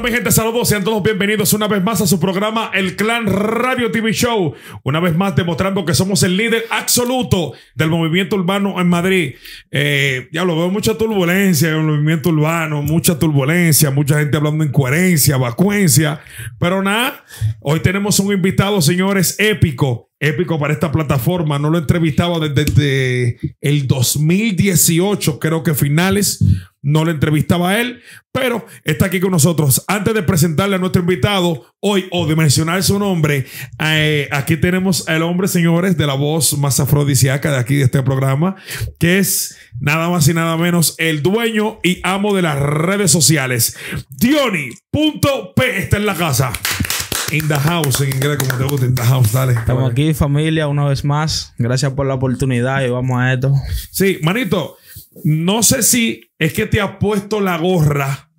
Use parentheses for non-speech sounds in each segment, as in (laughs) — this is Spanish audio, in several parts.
mi gente, saludos, sean todos bienvenidos una vez más a su programa El Clan Radio TV Show. Una vez más demostrando que somos el líder absoluto del movimiento urbano en Madrid. Eh, ya lo veo, mucha turbulencia en el movimiento urbano, mucha turbulencia, mucha gente hablando de incoherencia, vacuencia. Pero nada, hoy tenemos un invitado, señores, épico épico para esta plataforma. No lo entrevistaba desde, desde, el 2018, creo que finales no le entrevistaba a él, pero está aquí con nosotros. Antes de presentarle a nuestro invitado hoy o de mencionar su nombre, eh, aquí tenemos al hombre, señores, de la voz más afrodisíaca de aquí de este programa, que es nada más y nada menos el dueño y amo de las redes sociales. Diony.p está en la casa. In the house, en inglés, como te gusta, in the house, dale. Estamos aquí, familia, una vez más. Gracias por la oportunidad y vamos a esto. Sí, manito, no sé si es que te ha puesto la gorra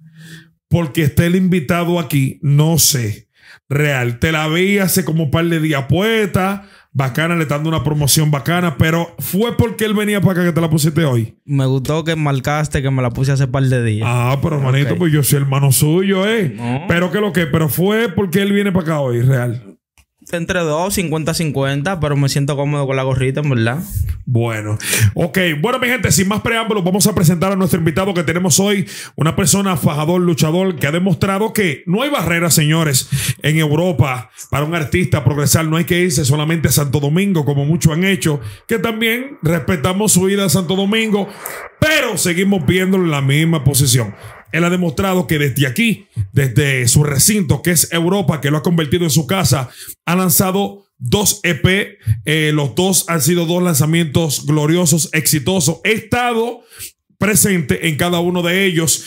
porque está el invitado aquí, no sé. Real, te la vi hace como un par de días puesta, bacana, le dando una promoción bacana, pero fue porque él venía para acá que te la pusiste hoy. Me gustó que marcaste que me la puse hace par de días. Ah, pero hermanito, pues yo soy hermano suyo, eh. Pero que lo que, pero fue porque él viene para acá hoy, real. Entre dos, 50-50, pero me siento cómodo con la gorrita, en verdad. Bueno, ok. Bueno, mi gente, sin más preámbulos, vamos a presentar a nuestro invitado que tenemos hoy, una persona fajador, luchador, que ha demostrado que no hay barreras, señores, en Europa para un artista progresar. No hay que irse solamente a Santo Domingo, como muchos han hecho, que también respetamos su vida a Santo Domingo, pero seguimos viendo en la misma posición. Él ha demostrado que desde aquí, desde su recinto, que es Europa, que lo ha convertido en su casa, ha lanzado dos EP. Eh, los dos han sido dos lanzamientos gloriosos, exitosos. He estado presente en cada uno de ellos,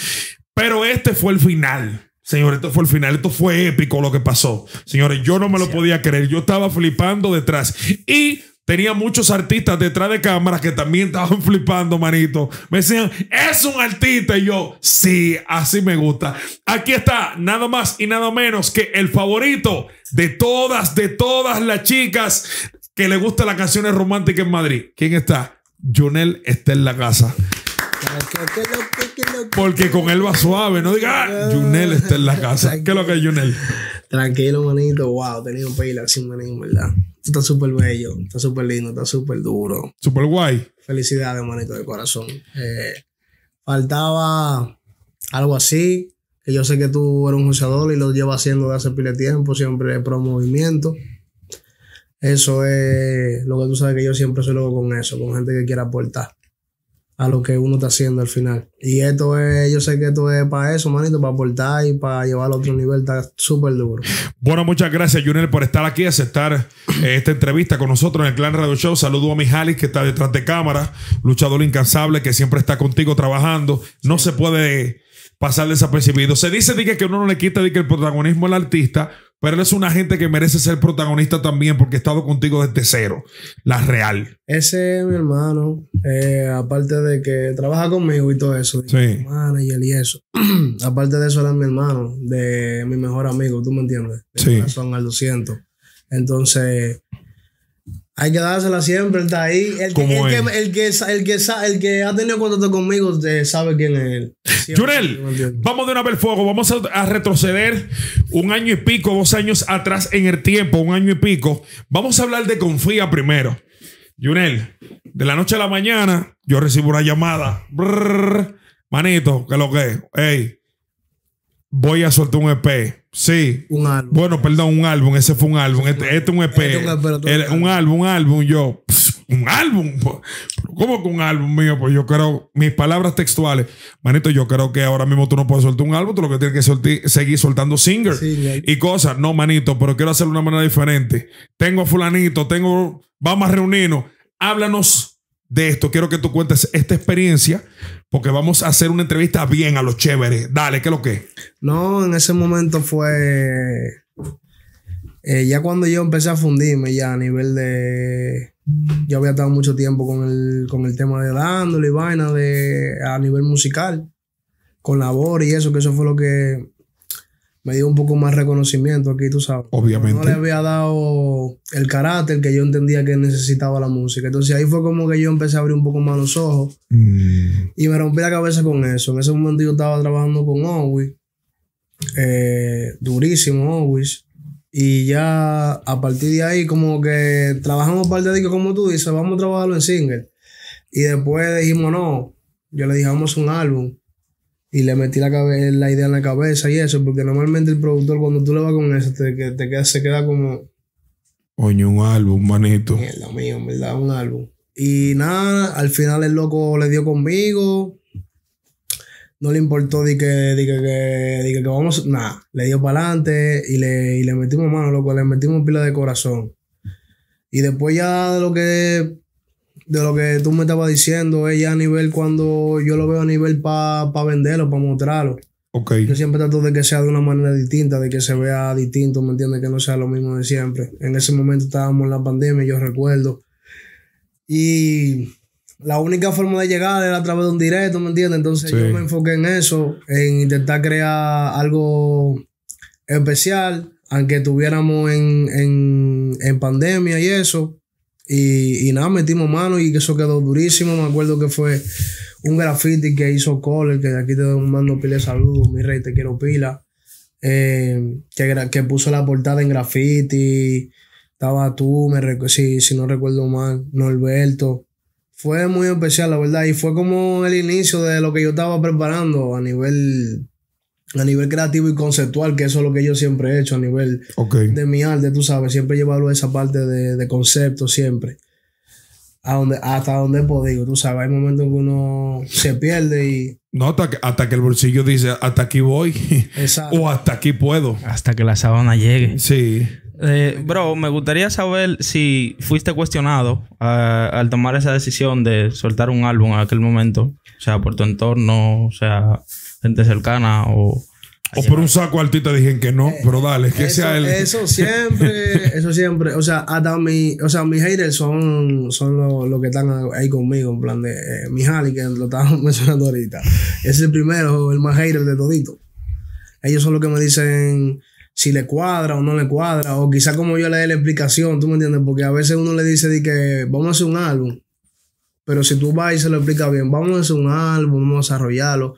pero este fue el final. Señores, esto fue el final. Esto fue épico lo que pasó. Señores, yo no me lo podía creer. Yo estaba flipando detrás. Y Tenía muchos artistas detrás de cámaras que también estaban (laughs) flipando, manito. Me decían, es un artista. Y yo, sí, así me gusta. Aquí está, nada más y nada menos que el favorito de todas, de todas las chicas que le gustan las canciones románticas en Madrid. ¿Quién está? Junel está en la casa. Porque con él va suave, no diga, ah, Junel está en la casa. ¿Qué es lo que es Junel? Tranquilo, manito. Wow, tenido peilar sin manito, ¿verdad? Tú estás súper bello, estás súper lindo, estás súper duro. Súper guay. Felicidades, manito, de corazón. Eh, faltaba algo así, que yo sé que tú eres un juzgador y lo llevas haciendo de hace pile de tiempo, siempre pro movimiento. Eso es lo que tú sabes que yo siempre suelo con eso, con gente que quiera aportar a lo que uno está haciendo al final. Y esto es, yo sé que esto es para eso, manito, para aportar y para llevar a otro nivel, está súper duro. Bueno, muchas gracias, Junior, por estar aquí, aceptar eh, esta entrevista con nosotros en el Clan Radio Show. Saludo a Mijalis, que está detrás de cámara, luchador incansable, que siempre está contigo trabajando. No se puede pasar desapercibido. Se dice dije que uno no le quita que el protagonismo al artista, pero él es un gente que merece ser protagonista también porque he estado contigo desde cero. La real. Ese es mi hermano. Eh, aparte de que trabaja conmigo y todo eso. Y sí. y eso. (clears throat) aparte de eso, era mi hermano, de mi mejor amigo, ¿tú me entiendes? De sí. al 200. Entonces, hay que dársela siempre, está ahí. El, que, el, que, el, que, ha tenido contacto conmigo sabe quién es él. Junel, vamos de una vez fuego. Vamos a, retroceder un año y pico, dos años atrás en el tiempo, un año y pico. Vamos a hablar de Confía primero. Junel, de la noche a la mañana, yo recibo una llamada. manito, que lo que es? Hey, voy a soltar un EP Sí. Un Bueno, perdón, un álbum. Ese fue un álbum. Este, este es un EP. Este e un, álbum, un álbum. Yo, un álbum. (laughs) ¿Cómo que un álbum mío? Pues yo creo, mis palabras textuales. Manito, yo creo que ahora mismo tú no puedes soltar un álbum. Tú lo que tienes que seguir soltando singer y cosas. No, manito, pero quiero hacerlo de una manera diferente. Tengo a fulanito, tengo... Vamos a reunirnos. Háblanos de esto, quiero que tú cuentes esta experiencia, porque vamos a hacer una entrevista bien a los chéveres. Dale, ¿qué es lo que? No, en ese momento fue. Eh, ya cuando yo empecé a fundirme, ya a nivel de. Yo había estado mucho tiempo con el, tema de dándole y vaina de, a nivel musical, con labor y eso, que eso fue lo que me dio un poco más reconocimiento aquí, tú sabes. Obviamente. No le había dado el carácter que yo entendía que necesitaba la música. Entonces ahí fue como que yo empecé a abrir un poco más los ojos mm. y me rompí la cabeza con eso. En ese momento yo estaba trabajando con Owis, eh, durísimo Owis. Y ya a partir de ahí, como que trabajamos parte de que, como tú dices, vamos a trabajarlo en single. Y después dijimos, no, yo le dije, un álbum y le metí la, la idea en la cabeza y eso, porque normalmente el productor cuando tú le vas con eso, te, queda, se queda como... Oño, un álbum, manito. Mierda mío, verdad, un álbum. Y nada, al final el loco le dio conmigo. No le importó de que, de que, que, vamos, nada, le dio para adelante y le, metimos mano, loco, le metimos pila de corazón. Y después ya lo que de lo que tú me estabas diciendo, ella eh, a nivel cuando yo lo veo a nivel para venderlo, para mostrarlo. Yo siempre trato de que sea de una manera distinta, de que se vea distinto, ¿me entiendes? Que no sea lo mismo de siempre. En ese momento estábamos en la pandemia, yo recuerdo. Y la única forma de llegar era a través de un directo, ¿me entiendes? Entonces yo me enfoqué en eso, en intentar crear algo especial, aunque estuviéramos en, en, en pandemia y eso. Y, nada, metimos mano y eso quedó durísimo. Me acuerdo que fue un graffiti que hizo Cole, que de aquí te mando pila de saludos, mi rey, te quiero pila. Eh, que, que, puso la portada en graffiti. Estaba tú, me si, si no recuerdo mal, Norberto. Fue muy especial, la verdad. Y fue como el inicio de lo que yo estaba preparando a nivel a nivel creativo y conceptual, que eso es lo que yo siempre he hecho a nivel de mi arte, tú sabes, siempre he llevado esa parte de, concepto, siempre. A donde, hasta donde he podido, tú sabes, hay momentos en que uno se pierde y... No, hasta que, hasta que el bolsillo dice, hasta aquí voy, (laughs) o hasta aquí puedo. Hasta que la sábana llegue. Sí. Eh, bro, me gustaría saber si fuiste cuestionado eh, al tomar esa decisión de soltar un álbum en aquel momento, o sea, por tu entorno, o sea, gente cercana o... O por un saco artista dijeron que no, pero dale, que sea él. Eso (laughs) siempre, eso siempre. O sea, hasta mi, o sea, mis haters son, son los que están ahí conmigo, en plan de eh, mi Hali, que lo está (laughs) mencionando ahorita. Es el primero, el más hater de todito. Ellos son los que me dicen si le cuadra o no le cuadra, o quizá como yo le dé la explicación, ¿tú me entiendes? Porque a veces uno le dice que vamos a hacer un álbum, pero si tú vas y se lo explicas bien, vamos a hacer un álbum, vamos a desarrollarlo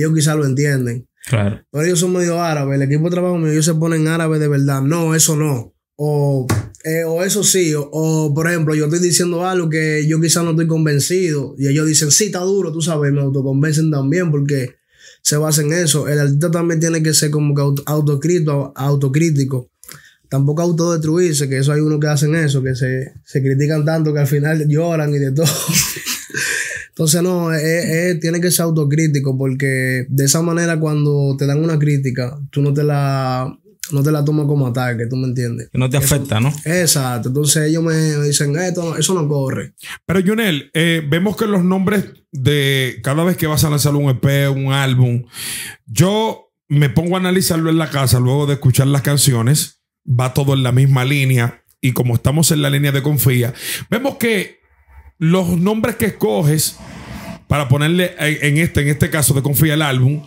ellos quizás lo entienden. Claro. Pero ellos son medio árabes. El equipo de trabajo mío, ellos se ponen árabes de verdad. No, eso no. O, eh, eso sí. O, por ejemplo, yo estoy diciendo algo que yo quizás no estoy convencido. Y ellos dicen, sí, está duro, tú sabes. Me autoconvencen también porque se basa en eso. El artista también tiene que ser como que autocrítico, autocrítico. Tampoco autodestruirse, que eso hay uno que hacen eso, que se, se critican tanto que al final lloran y de todo. (laughs) Entonces, no, eh, eh, eh, tiene que ser autocrítico porque de esa manera cuando te dan una crítica, tú no te la, no te la tomas como ataque, ¿tú me entiendes? no te afecta, ¿no? Exacto. Entonces ellos me, dicen, Esto, eso no corre. Pero, Junel, vemos que los nombres de cada vez que vas a lanzar un EP, un álbum, yo me pongo a analizarlo en la casa luego de escuchar las canciones. Va todo en la misma línea. Y como estamos en la línea de confía, vemos que los nombres que escoges para ponerle eh, en este, en este caso de Confía el álbum,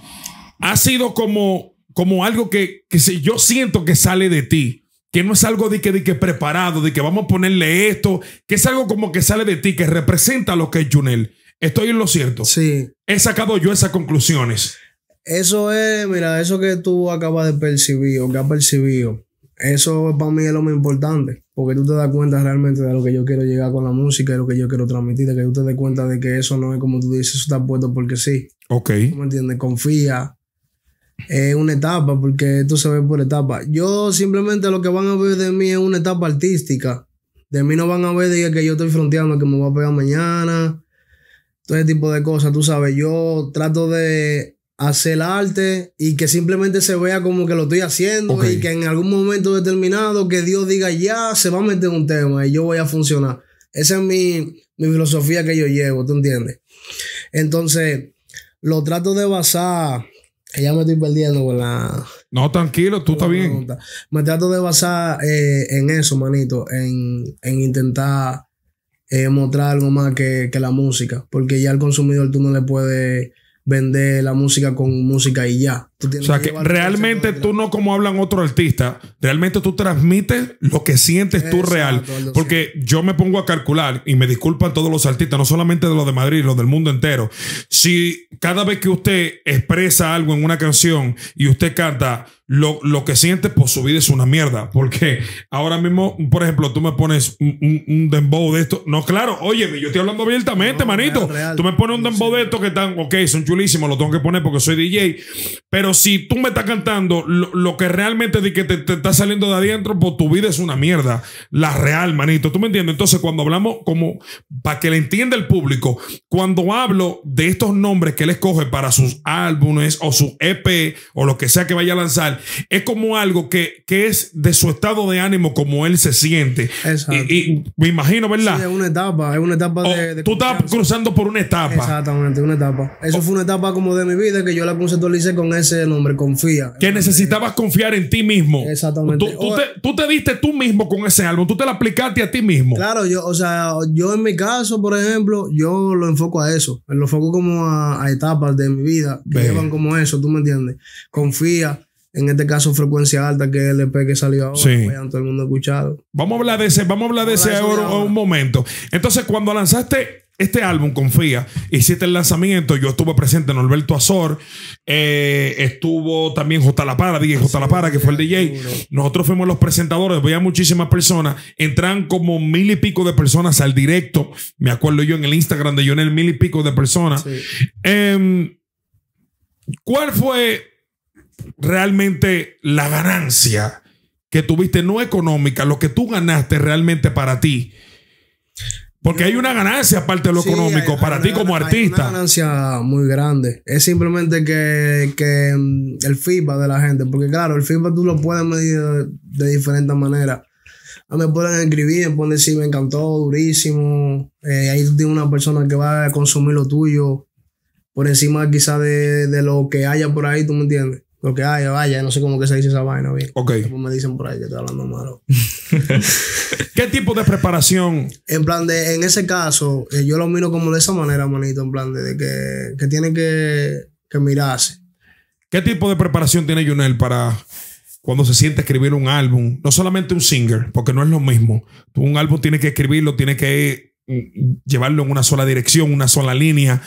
ha sido como, como algo que, yo siento que sale de ti que no es algo de que, de que preparado, de que vamos a ponerle esto, que es algo como que sale de ti, que representa lo que es Junel. Estoy en lo cierto. Sí. He sacado yo esas conclusiones. Eso es, mira, eso que tú acabas de percibir o que has percibido, eso para mí es lo más importante, porque tú te das cuenta realmente de lo que yo quiero llegar con la música y lo que yo quiero transmitir, de que tú te des cuenta de que eso no es como tú dices, eso está puesto porque sí. Ok. ¿Tú me entiendes? Confía. Es una etapa, porque esto se ve por etapa. Yo simplemente lo que van a ver de mí es una etapa artística. De mí no van a ver de que yo estoy fronteando, que me voy a pegar mañana, todo ese tipo de cosas, tú sabes. Yo trato de hacer arte y que simplemente se vea como que lo estoy haciendo y que en algún momento determinado que Dios diga ya se va a meter un tema y yo voy a funcionar. Esa es mi, filosofía que yo llevo, ¿tú entiendes? Entonces, lo trato de basar, ya me estoy perdiendo con la... No, tranquilo, tú estás bien. Me trato de basar eh, en eso, manito, en, en intentar eh, mostrar algo más que, que la música, porque ya al consumidor tú no le puedes vender la música con música y ya. o sea, que, realmente tú no como hablan otros artistas, realmente tú transmites lo que sientes tú real. Porque yo me pongo a calcular, y me disculpan todos los artistas, no solamente de los de Madrid, los del mundo entero. Si cada vez que usted expresa algo en una canción y usted canta, lo, lo, que sientes por su vida es una mierda. Porque ahora mismo, por ejemplo, tú me pones un, un, dembow de esto. No, claro, oye, yo estoy hablando abiertamente, manito. Tú me pones un dembow de esto que están, ok, son chulísimos, lo tengo que poner porque soy DJ. Pero si tú me estás cantando lo, que realmente que te, está saliendo de adentro, pues tu vida es una mierda. La real, manito. ¿Tú me entiendes? Entonces, cuando hablamos, como para que le entienda el público, cuando hablo de estos nombres que él escoge para sus álbumes o su EP o lo que sea que vaya a lanzar, es como algo que, es de su estado de ánimo, como él se siente. Exacto. Y, me imagino, ¿verdad? Sí, es una etapa, es una etapa de, Tú estás cruzando por una etapa. Exactamente, una etapa. Eso fue una etapa como de mi vida que yo la conceptualicé con él ese el nombre, confía. Que necesitabas confiar en ti mismo. Exactamente. Tú, te, diste tú mismo con ese álbum, tú te lo aplicaste a ti mismo. Claro, yo, o sea, yo en mi caso, por ejemplo, yo lo enfoco a eso. Lo enfoco como a, etapas de mi vida que llevan como eso, ¿tú me entiendes? Confía. En este caso, Frecuencia Alta, que es el EP que salió ahora. Sí. todo el mundo ha escuchado. Vamos a hablar de ese, vamos a hablar de ese ahora un momento. Entonces, cuando lanzaste este álbum, Confía, hiciste el lanzamiento. Yo estuve presente en Alberto Azor. Eh, estuvo también J. La Para, DJ J. La Para, que fue el DJ. Nosotros fuimos los presentadores. Veía muchísimas personas. Entran como mil y pico de personas al directo. Me acuerdo yo en el Instagram de Jonel, mil y pico de personas. Em, ¿Cuál fue realmente la ganancia que tuviste, no económica, lo que tú ganaste realmente para ti? Porque hay una ganancia aparte de lo económico para ti como artista. Hay una ganancia muy grande. Es simplemente que, mm, el feedback de la gente. Porque claro, el feedback tú lo puedes medir de, diferentes maneras. Me pueden escribir, me pueden decir me encantó, durísimo. Eh, ahí tú tienes una persona que va a consumir lo tuyo por encima quizás de, de lo que haya por ahí, ¿tú me entiendes? Lo que hay vaya, no sé cómo que se dice esa vaina bien. Ok. me dicen por ahí que estoy hablando malo. (laughs) ¿Qué tipo de preparación? En plan de, en ese caso, eh, yo lo miro como de esa manera, manito, en plan de, que, tiene que, que mirarse. ¿Qué tipo de preparación tiene Junel para cuando se siente escribir un álbum? No solamente un singer, porque no es lo mismo. Tú un álbum tiene que escribirlo, tiene que mm, llevarlo en una sola dirección, una sola línea,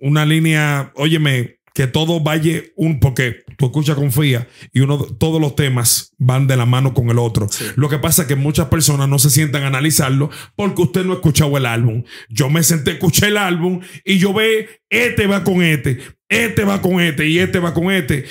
una línea, óyeme, que todo vaya un, porque tú escucha confía y uno, todos los temas van de la mano con el otro. Lo que pasa es que muchas personas no se sientan a analizarlo porque usted no ha escuchado el álbum. Yo me senté, escuché el álbum y yo ve, este va con este, este va con este y este va con este.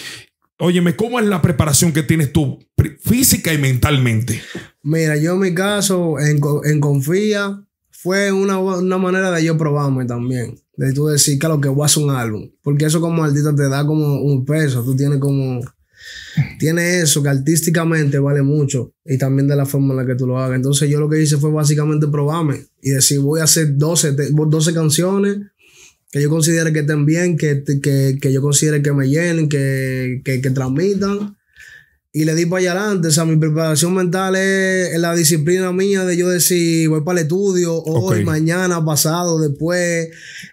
Óyeme, ¿cómo es la preparación que tienes tú física y mentalmente? Mira, yo en mi caso, en, Confía, fue una, una manera de yo probarme también de tú decir, claro, que voy a hacer un álbum. Porque eso como artista te da como un peso, tú tienes como... Tiene eso que artísticamente vale mucho y también de la forma en la que tú lo hagas. Entonces yo lo que hice fue básicamente probarme y decir, voy a hacer 12, 12 canciones que yo considere que estén bien, que, yo considere que me llenen, que, que, que transmitan y le di para allá adelante. O sea, mi preparación mental es la disciplina mía de yo decir, voy para el estudio, hoy, mañana, pasado, después.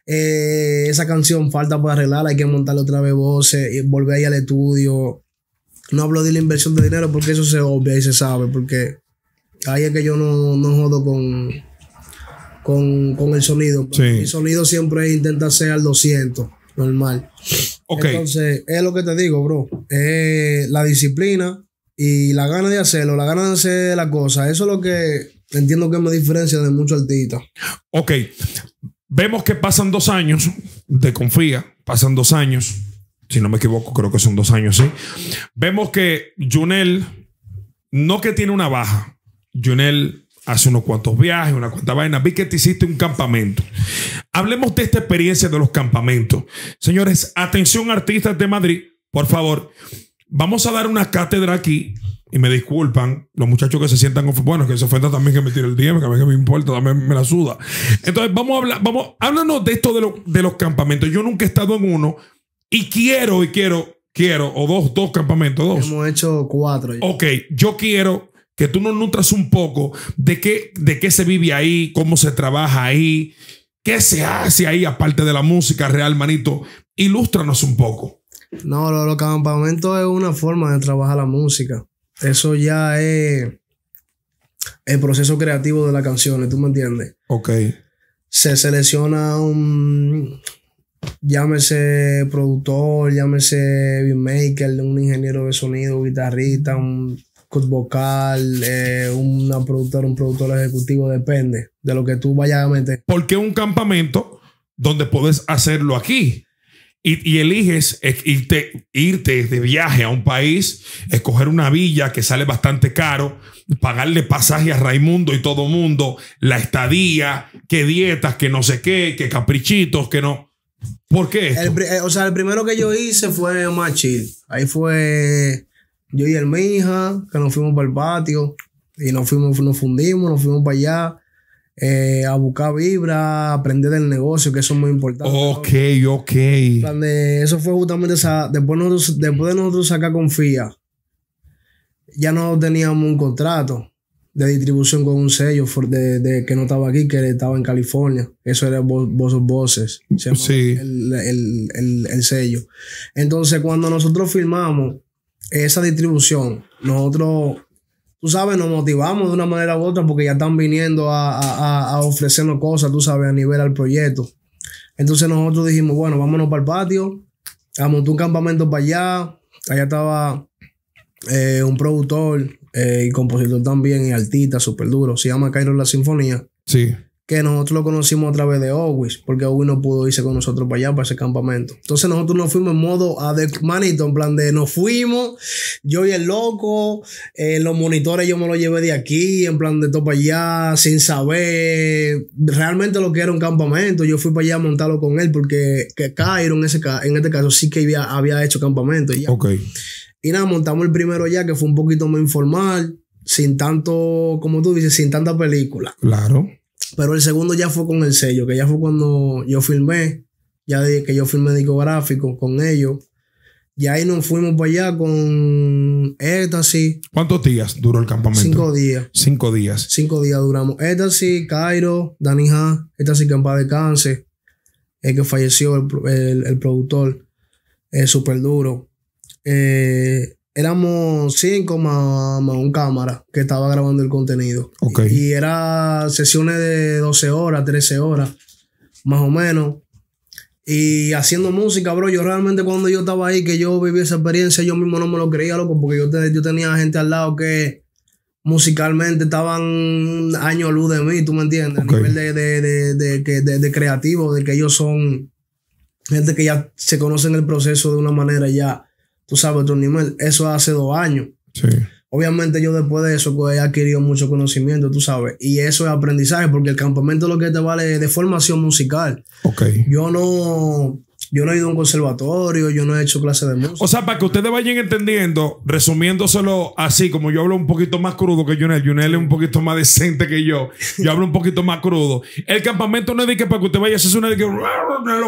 Eh, esa canción falta para arreglar, hay que montarle otra vez voces, y volver ahí al estudio. No hablo de la inversión de dinero porque eso se obvia y se sabe, porque ahí es que yo no, jodo con, con, el sonido. Mi sonido siempre intenta ser al 200, normal. Entonces, es lo que te digo, bro. la disciplina y la gana de hacerlo, la gana de hacer la cosa. Eso es lo que entiendo que me diferencia de muchos artistas. Ok. Vemos que pasan dos años te Confía. Pasan dos años. Si no me equivoco, creo que son dos años, sí. Vemos que Junel, no que tiene una baja. Junel hace unos cuantos viajes, una cuanta vaina. Vi que te hiciste un campamento. Hablemos de esta experiencia de los campamentos. Señores, atención artistas de Madrid, por favor. Vamos a dar una cátedra aquí y me disculpan los muchachos que se sientan bueno que se ofenda también que me tire el DM que a mí me importa también me la suda entonces vamos a hablar vamos háblanos de esto de, los campamentos yo nunca he estado en uno y quiero y quiero quiero o dos dos campamentos dos hemos hecho cuatro ok yo quiero que tú nos nutras un poco de qué de qué se vive ahí cómo se trabaja ahí ¿Qué se hace ahí aparte de la música real, manito? Ilústranos un poco. No, los lo campamentos es una forma de trabajar la música. Eso ya es el proceso creativo de las canciones, ¿tú me entiendes? Ok. Se selecciona un, llámese productor, llámese beatmaker, un ingeniero de sonido, guitarrista, un vocal, un eh, una productora, un productor ejecutivo, depende de lo que tú vayas a meter. Porque un campamento donde puedes hacerlo aquí? Y, eliges irte, irte de viaje a un país, escoger una villa que sale bastante caro, pagarle pasaje a Raimundo y todo mundo, la estadía, qué dietas, que no sé qué, qué caprichitos, que no. ¿Por qué? Eh, o sea, el primero que yo hice fue más Ahí fue yo y el hija, que nos fuimos para el patio y nos fuimos, nos fundimos, nos fuimos para allá. Eh, a buscar vibra, aprender del negocio, que eso es muy importante. Ok, ok. Eso fue justamente Después, después de nosotros sacar Confía, ya no teníamos un contrato de distribución con un sello de, de que no estaba aquí, que estaba en California. Eso era vosos Voces. sí. El, sello. Entonces, cuando nosotros firmamos esa distribución, nosotros, tú sabes, nos motivamos de una manera u otra porque ya están viniendo a, a, ofrecernos cosas, tú sabes, a nivel al proyecto. Entonces nosotros dijimos, bueno, vámonos para el patio, montó un campamento para allá, allá estaba eh, un productor eh, y compositor también y artista súper duro, se llama Cairo La Sinfonía. Sí que nosotros lo conocimos a través de Owis, porque Owis no pudo irse con nosotros para allá, para ese campamento. Entonces nosotros nos fuimos en modo a The Manito, en plan de nos fuimos, yo y el loco, eh, los monitores yo me los llevé de aquí, en plan de todo para allá, sin saber realmente lo que era un campamento. Yo fui para allá a montarlo con él, porque que Cairo en, ese, en este caso sí que había, había hecho campamento. Y, ya. y nada, montamos el primero ya, que fue un poquito más informal, sin tanto, como tú dices, sin tanta película. Claro pero el segundo ya fue con el sello, que ya fue cuando yo filmé, ya dije que yo filmé discográfico con ellos. Y ahí nos fuimos para allá con Étasi. ¿Cuántos días duró el campamento? Cinco días. Cinco días. Cinco días duramos. Éstasy, Cairo, Danija, Ha, que en de Cáncer, El que falleció el, productor. es Súper duro. Eh, éramos cinco más, un cámara que estaba grabando el contenido. Y, era sesiones de 12 horas, 13 horas, más o menos. Y haciendo música, bro, yo realmente cuando yo estaba ahí, que yo viví esa experiencia, yo mismo no me lo creía, loco, porque yo, yo tenía gente al lado que musicalmente estaban años luz de mí, tú me entiendes, a nivel de, de, de, de, creativo, de que ellos son gente que ya se conocen el proceso de una manera ya tú sabes tu nivel. Eso hace dos años. Sí. Obviamente yo después de eso pues, he adquirido mucho conocimiento, tú sabes, y eso es aprendizaje, porque el campamento lo que te vale es de formación musical. Ok. Yo no, yo no he ido a un conservatorio, yo no he hecho clase de música. O sea, para que ustedes vayan entendiendo, resumiéndoselo así, como yo hablo un poquito más crudo que Junel, Junel es un poquito más decente que yo, yo hablo un poquito más crudo. El campamento no es de que para que usted vaya a hacer una, de que,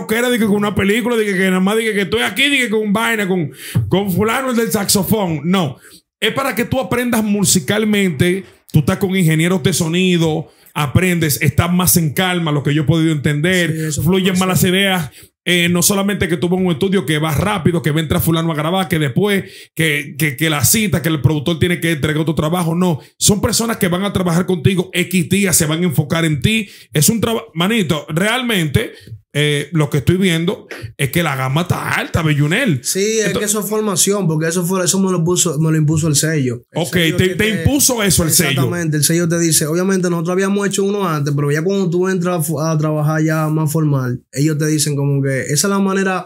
que era de que con una película, de que, nada más de que, estoy aquí, de que con vaina, con, con fulano del saxofón. No, es para que tú aprendas musicalmente, tú estás con ingenieros de sonido, aprendes, estás más en calma, lo que yo he podido entender, fluyen fluyen las ideas, eh, no solamente que tuvo un estudio que va rápido, que va fulano a grabar, que después, que, que, que, la cita, que el productor tiene que entregar otro trabajo, no. Son personas que van a trabajar contigo X días, se van a enfocar en ti. Es un trabajo, manito, realmente eh, lo que estoy viendo es que la gama está alta, Bellunel. Sí, es que eso es formación, porque eso fue, eso me lo puso, me lo impuso el sello. ok, te, impuso eso el sello. Exactamente, el sello te dice, obviamente nosotros habíamos hecho uno antes, pero ya cuando tú entras a, trabajar ya más formal, ellos te dicen como que esa es la manera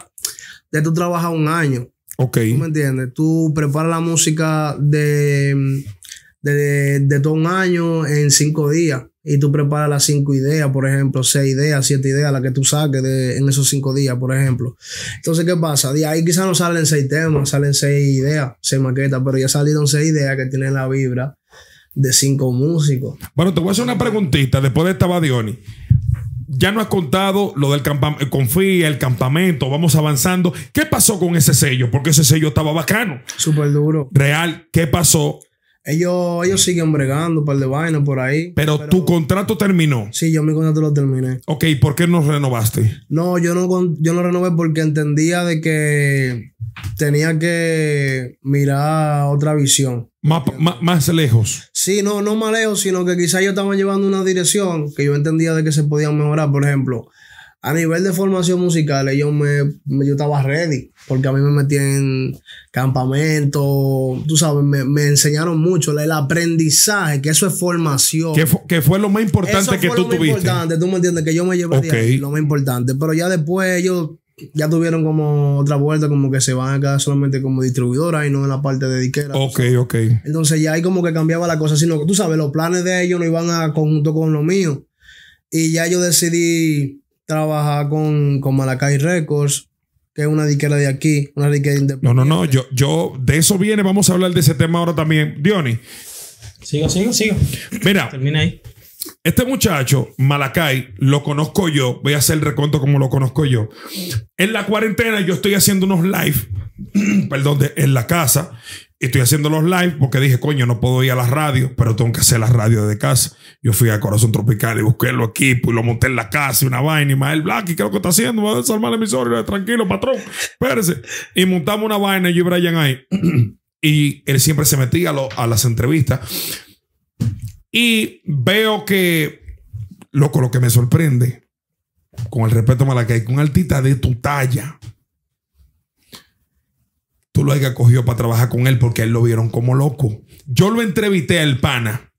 de tú trabajar un año. Ok. me entiendes? Tú preparas la música de, de, de todo un año en cinco días y tú preparas las cinco ideas, por ejemplo, seis ideas, siete ideas, las que tú saques en esos cinco días, por ejemplo. Entonces, ¿qué pasa? De ahí quizás no salen seis temas, salen seis ideas, seis maquetas, pero ya salieron seis ideas que tienen la vibra de cinco músicos. Bueno, te voy a hacer una preguntita después de esta Badioni. Ya no has contado lo del campamento, eh, confía, el campamento, vamos avanzando. ¿Qué pasó con ese sello? Porque ese sello estaba bacano. Súper duro. Real, ¿qué pasó ellos, ellos siguen bregando un par de vainas por ahí. Pero, tu contrato terminó. Sí, yo mi contrato lo terminé. Ok, por qué no renovaste? No, yo no, yo no renové porque entendía de que tenía que mirar otra visión. Más, lejos. Sí, no, no más lejos, sino que quizás yo estaba llevando una dirección que yo entendía de que se podían mejorar. Por ejemplo, a nivel de formación musical, ellos me, yo estaba ready porque a mí me metí en campamento, tú sabes, me, enseñaron mucho el aprendizaje, que eso es formación. Que, fue lo más importante que fue tú lo más importante, tú me entiendes, que yo me llevé lo más importante. Pero ya después ellos ya tuvieron como otra vuelta, como que se van a quedar solamente como distribuidora y no en la parte de diquera. Ok, ok. Entonces ya ahí como que cambiaba la cosa, sino que tú sabes, los planes de ellos no iban a conjunto con los míos. Y ya yo decidí trabajar con, con Malakai Records que es una diquera de aquí, una diquera independiente. No, no, no, yo, yo, de eso viene, vamos a hablar de ese tema ahora también. Diony. Sigo, sigo, sigo. Mira. Termina ahí. Este muchacho, Malakai, lo conozco yo. Voy a hacer el recuento como lo conozco yo. En la cuarentena yo estoy haciendo unos live, (clears throat) perdón, en la casa estoy haciendo los live porque dije, coño, no puedo ir a la radio, pero tengo que hacer las radios de casa. Yo fui a Corazón Tropical y busqué los equipos y lo monté en la casa y una vaina. Y el Black, ¿y qué es lo que está haciendo? Va a desarmar el emisorio Tranquilo, patrón, espérese. Y montamos una vaina y yo y Brian ahí. (clears throat) y él siempre se metía a, las entrevistas. Y veo que, loco, lo que me sorprende, con el respeto mala que hay, que un artista de tu talla tú lo hayas cogido para trabajar con él porque él lo vieron como loco. Yo lo entrevisté al pana.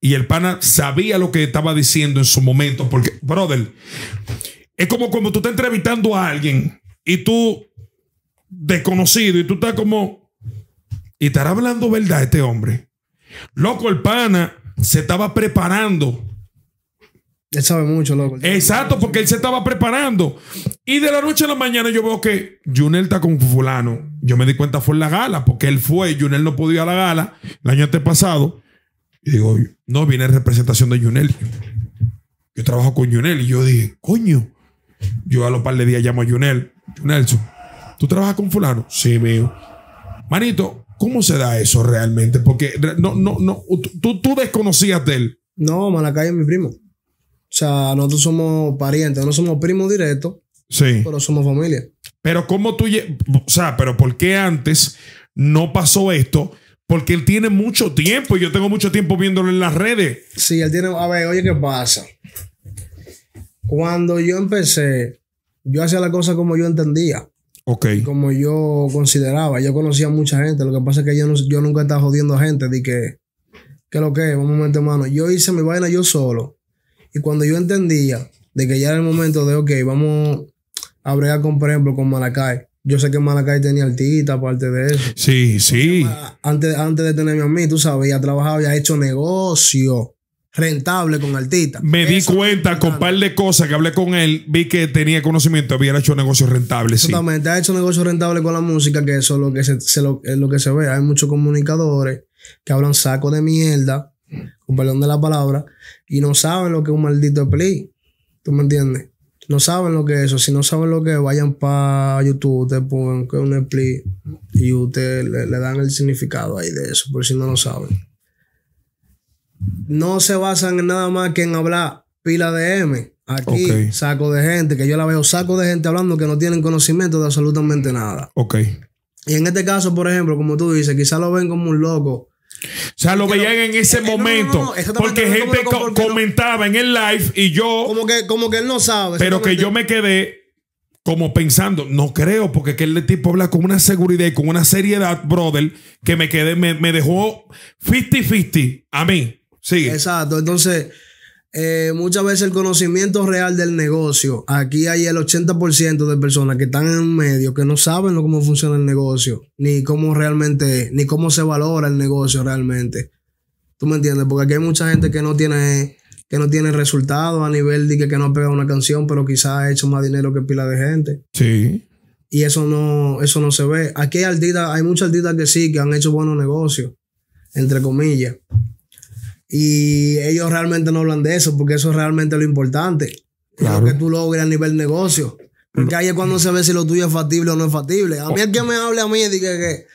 Y el pana sabía lo que estaba diciendo en su momento. Porque, brother, es como cuando tú estás entrevistando a alguien y tú, desconocido, y tú estás como, y estará hablando verdad este hombre. Loco, el pana se estaba preparando él sabe mucho, loco. Exacto, porque él se estaba preparando. Y de la noche a la mañana yo veo que Junel está con fulano. Yo me di cuenta fue en la gala, porque él fue, Junel no podía ir a la gala el año antepasado pasado. Y digo, no, viene representación de Junel. Yo trabajo con Junel y yo dije, coño. Yo a los par de días llamo a Junel. Junel ¿tú trabajas con fulano? Sí, mío. Manito, ¿cómo se da eso realmente? Porque no, no, no, tú, desconocías de él. No, malacalle es mi primo. O sea, nosotros somos parientes, no somos primos directos, sí. pero somos familia. Pero cómo tú, o sea, pero ¿por qué antes no pasó esto? Porque él tiene mucho tiempo y yo tengo mucho tiempo viéndolo en las redes. Sí, él tiene, a ver, oye, ¿qué pasa? Cuando yo empecé, yo hacía la cosa como yo entendía. Ok. Como yo consideraba, yo conocía a mucha gente. Lo que pasa es que yo, no, yo nunca estaba jodiendo a gente de que, lo que es? Un momento, hermano. Yo hice mi vaina yo solo. Y cuando yo entendía de que ya era el momento de, ok, vamos a bregar con, por ejemplo, con Malacay. Yo sé que Malacay tenía altita, aparte de eso. Sí, sí. Antes, antes de tenerme a mí, tú sabes, ya y ha hecho negocio rentable con Altita. Me di cuenta con un par de cosas que hablé con él, vi que tenía conocimiento, había hecho negocios rentables. Exactamente, ha hecho negocio rentable con la música, que eso es lo que es lo que se ve. Hay muchos comunicadores que hablan saco de mierda con perdón de la palabra, y no saben lo que es un maldito play. ¿Tú me entiendes? No saben lo que es eso. Si no saben lo que es, vayan para YouTube, te ponen que un split y ustedes le, dan el significado ahí de eso, por si no lo saben. No se basan en nada más que en hablar pila de M. Aquí saco de gente, que yo la veo saco de gente hablando que no tienen conocimiento de absolutamente nada. Ok. Y en este caso, por ejemplo, como tú dices, quizás lo ven como un loco o sea, lo veían en ese eh, eh, momento. porque gente comentaba en el live y yo. Como que, como que él no sabe. Pero que yo me quedé como pensando, no creo, porque el tipo habla con una seguridad y con una seriedad, brother, que me quedé, me, me dejó 50-50 a mí. sí Exacto. Entonces, eh, muchas veces el conocimiento real del negocio. Aquí hay el 80% de personas que están en medio que no saben cómo funciona el negocio, ni cómo realmente, ni cómo se valora el negocio realmente. ¿Tú me entiendes? Porque aquí hay mucha gente que no tiene que no tiene resultados a nivel de que, que no ha pegado una canción, pero quizás ha hecho más dinero que pila de gente. Sí. Y eso no, eso no se ve. Aquí hay artistas, hay muchas artistas que sí, que han hecho buenos negocios, entre comillas. Y ellos realmente no hablan de eso, porque eso es realmente lo importante. Lo que tú logres a nivel negocio. Porque ahí es cuando se ve si lo tuyo es factible o no es factible. A mí el que me hable a mí y que, que,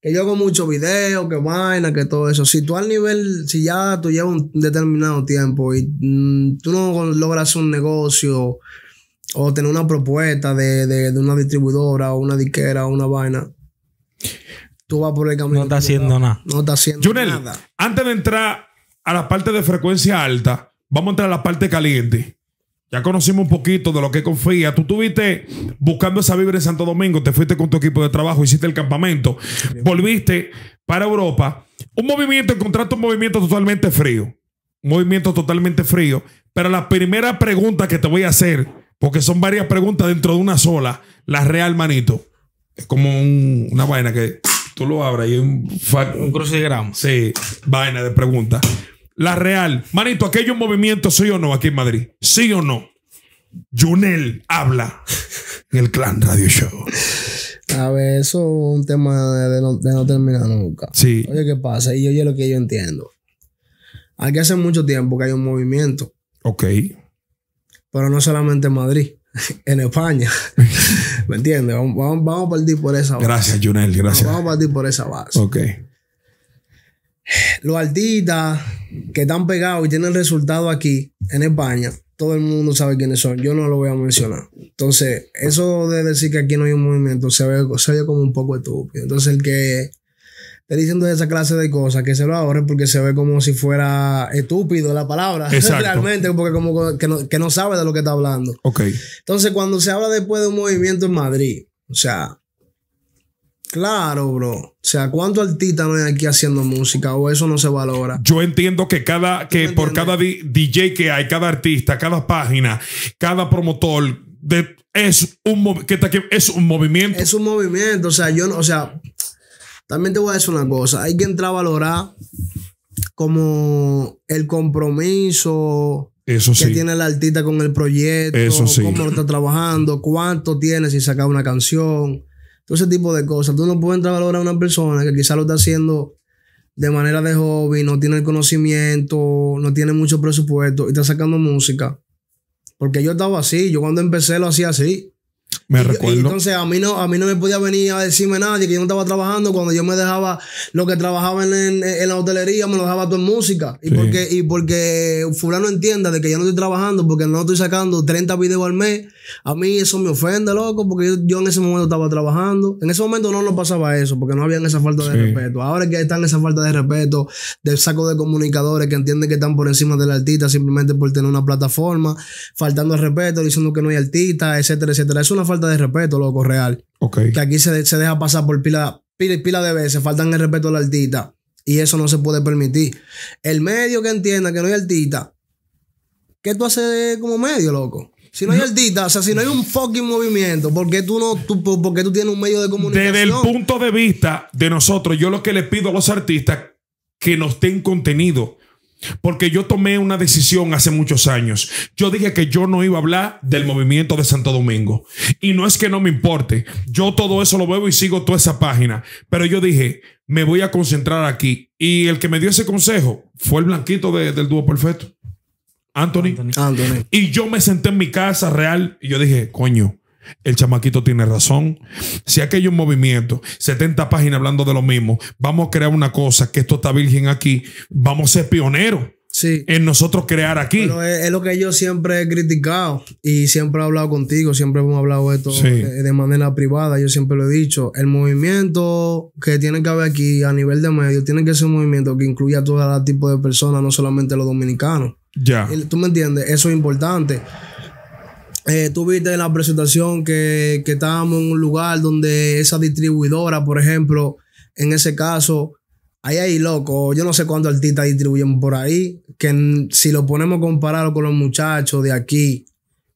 que yo hago muchos videos, que vaina, que todo eso. Si tú al nivel, si ya tú llevas un determinado tiempo y mm, tú no logras un negocio o tener una propuesta de, una distribuidora o una disquera o una vaina, tú vas por el camino. No está haciendo nada. No está haciendo nada. Antes de entrar a la parte de frecuencia alta, vamos a entrar a la parte caliente. Ya conocimos un poquito de lo que confía. Tú estuviste buscando esa vibra en Santo Domingo, te fuiste con tu equipo de trabajo, hiciste el campamento, volviste para Europa. Un movimiento, encontraste un movimiento totalmente frío. Un movimiento totalmente frío. Pero la primera pregunta que te voy a hacer, porque son varias preguntas dentro de una sola, la real, manito. Es como una vaina que tú lo abras y un, un crucigrama. Sí, vaina de preguntas. La Real. Manito, un movimiento, ¿sí o no aquí en Madrid? ¿Sí o no? Junel habla en el Clan Radio Show. A ver, eso es un tema de no, terminar nunca. Sí. Oye, ¿qué pasa? Y oye lo que yo entiendo. Aquí hace mucho tiempo que hay un movimiento. Ok. Pero no solamente en Madrid, (laughs) en España. (laughs) ¿Me entiendes? Vamos, a partir por esa base. Gracias, Junel, gracias. Vamos, a partir por esa base. Ok los artistas que están pegados y tienen resultado aquí en España, todo el mundo sabe quiénes son. Yo no lo voy a mencionar. Entonces, eso de decir que aquí no hay un movimiento se ve, como un poco estúpido. Entonces, el que esté diciendo esa clase de cosas, que se lo ahorre porque se ve como si fuera estúpido la palabra. (laughs) Realmente, porque como que no, que no sabe de lo que está hablando. Ok. Entonces, cuando se habla después de un movimiento en Madrid, o sea, Claro, bro. O sea, ¿cuánto artista no hay aquí haciendo música? O eso no se valora. Yo entiendo que cada, que por cada DJ que hay, cada artista, cada página, cada promotor, es un que, es un movimiento. Es un movimiento. O sea, yo no, o sea, también te voy a decir una cosa. Hay que entrar a valorar como el compromiso, que tiene el artista con el proyecto? ¿Cómo lo está trabajando? ¿Cuánto tiene si saca una canción? todo ese tipo de cosas. Tú no puedes entrar a valorar a una persona que quizás lo está haciendo de manera de hobby, no tiene el conocimiento, no tiene mucho presupuesto y está sacando música. Porque yo estaba así, yo cuando empecé lo hacía así. Me recuerdo. entonces a mí, no, a mí no me podía venir a decirme nadie que yo no estaba trabajando cuando yo me dejaba lo que trabajaba en, la hotelería, me lo dejaba todo en música. Y, porque, y porque fulano entienda de que yo no estoy trabajando porque no estoy sacando 30 videos al mes a mí eso me ofende, loco, porque yo, en ese momento estaba trabajando. En ese momento no nos pasaba eso, porque no habían esa falta de respeto. Ahora que están esa falta de respeto del saco de comunicadores que entienden que están por encima del artista simplemente por tener una plataforma, faltando al respeto, diciendo que no hay artista, etcétera, etcétera. Es una falta de respeto, loco, real. Que aquí se, deja pasar por pila, pila pila de veces, faltan el respeto al artista. Y eso no se puede permitir. El medio que entienda que no hay artista, ¿qué tú haces como medio, loco? Si no hay artistas, o sea, si no hay un fucking movimiento, ¿por qué tú no, tú, tú tienes un medio de comunicación? Desde el punto de vista de nosotros, yo lo que le pido a los artistas que nos den contenido. Porque yo tomé una decisión hace muchos años. Yo dije que yo no iba a hablar del movimiento de Santo Domingo. Y no es que no me importe. Yo todo eso lo veo y sigo toda esa página. Pero yo dije, me voy a concentrar aquí. Y el que me dio ese consejo fue el blanquito del dúo perfecto. Ah, Anthony. Y yo me senté en mi casa real y yo dije, coño, el chamaquito tiene razón. Si aquello hay un movimiento, 70 páginas hablando de lo mismo, vamos a crear una cosa, que esto está virgen aquí, vamos a ser pioneros. En nosotros crear aquí. es, lo que yo siempre he criticado y siempre he hablado contigo, siempre hemos hablado esto eh, de, manera privada, yo siempre lo he dicho, el movimiento que tiene que haber aquí a nivel de medio tiene que ser un movimiento que incluya a todo tipo de personas, no solamente los dominicanos. Ya. ¿Tú me entiendes? Eso es importante. Eh, tú viste en la presentación que, estábamos en un lugar donde esa distribuidora, por ejemplo, en ese caso, Ahí hay loco, yo no sé cuántos artistas distribuyen por ahí, que si lo ponemos comparado con los muchachos de aquí,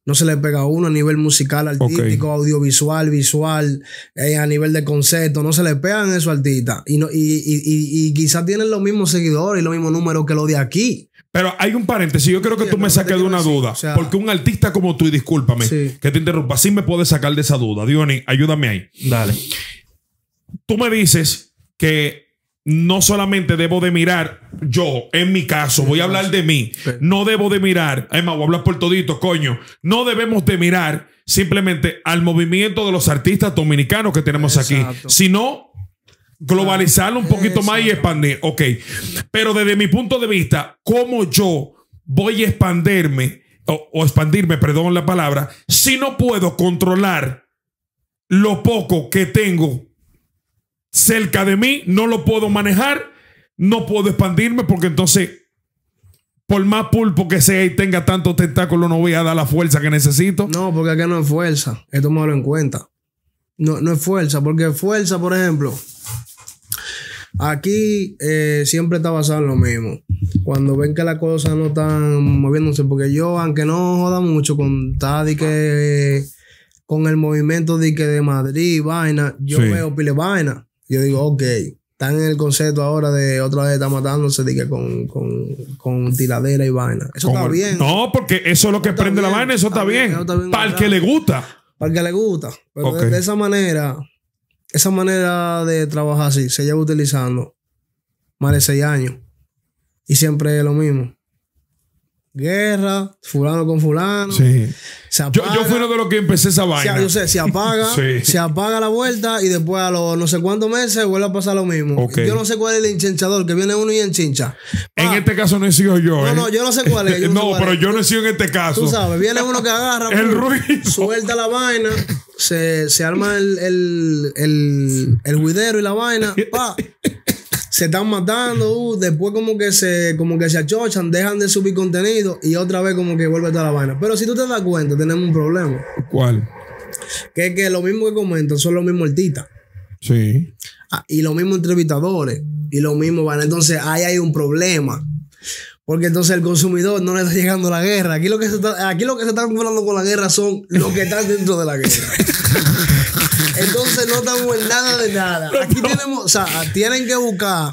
no se le pega a uno a nivel musical, artístico, audiovisual, visual, eh, a nivel de concepto, no se le pegan esos artistas. Y, no, y, y, y, y quizás tienen los mismos seguidores y los mismos números que los de aquí. Pero hay un paréntesis, yo creo que tú me saques de una duda. porque un artista como tú, y discúlpame que te interrumpa, sí me puedes sacar de esa duda. Diony, ayúdame ahí. Dale. Tú me dices que no solamente debo de mirar, yo, en mi caso, voy a hablar de mí, no debo de mirar, Emma, voy a hablar por todito, coño, no debemos de mirar simplemente al movimiento de los artistas dominicanos que tenemos aquí, sino globalizarlo un poquito más y expandir. Ok. Pero desde mi punto de vista, ¿cómo yo voy a expandirme o, expandirme, perdón la palabra, si no puedo controlar lo poco que tengo cerca de mí, no lo puedo manejar, no puedo expandirme porque entonces por más pulpo que sea y tenga tantos tentáculos, no voy a dar la fuerza que necesito. No, porque acá no es fuerza. Esto me lo en cuenta. No, no es fuerza, porque fuerza, por ejemplo, Aquí eh, siempre está basado en lo mismo. Cuando ven que las cosas no están moviéndose, porque yo, aunque no joda mucho con Tadi que con el movimiento de que de Madrid, vaina, yo veo pile vaina. Yo digo, ok, están en el concepto ahora de otra vez está matándose con, con, tiradera y vaina. Eso está bien. No, porque eso es lo que prende la vaina, eso está, bien, Para el que le gusta. Para el que le gusta. Pero de esa manera, esa manera de trabajar así se lleva utilizando más de seis años y siempre es lo mismo guerra, fulano con fulano. yo, fui uno de los que empecé esa vaina. Se, yo sé, se apaga, (laughs) se apaga la vuelta y después a los no sé cuántos meses vuelve a pasar lo mismo. Yo no sé cuál es el enchinchador, que viene uno y enchincha. En ah. este caso no he sido yo. No, ¿eh? no, yo no sé cuál es. (laughs) no, pero yo no he sido en este caso. Tú sabes, viene uno que agarra, (laughs) suelta la vaina, se, se arma el, el, el, y la vaina, pa se están matando, uh, después como que se como que se achochan, dejan de subir contenido y otra vez como que vuelve toda la vaina. Pero si tú te das cuenta, tenemos un problema. ¿Cuál? Que es que lo mismo que comentan son los mismos artistas. Sí. Ah, y los mismos entrevistadores y lo mismo van. Entonces ahí hay un problema porque entonces el consumidor no le está llegando la guerra. Aquí lo que se, está, aquí lo que se están hablando con la guerra son los que están dentro de la guerra. (laughs) Entonces no estamos en nada de nada. Aquí tenemos, o sea, tienen que buscar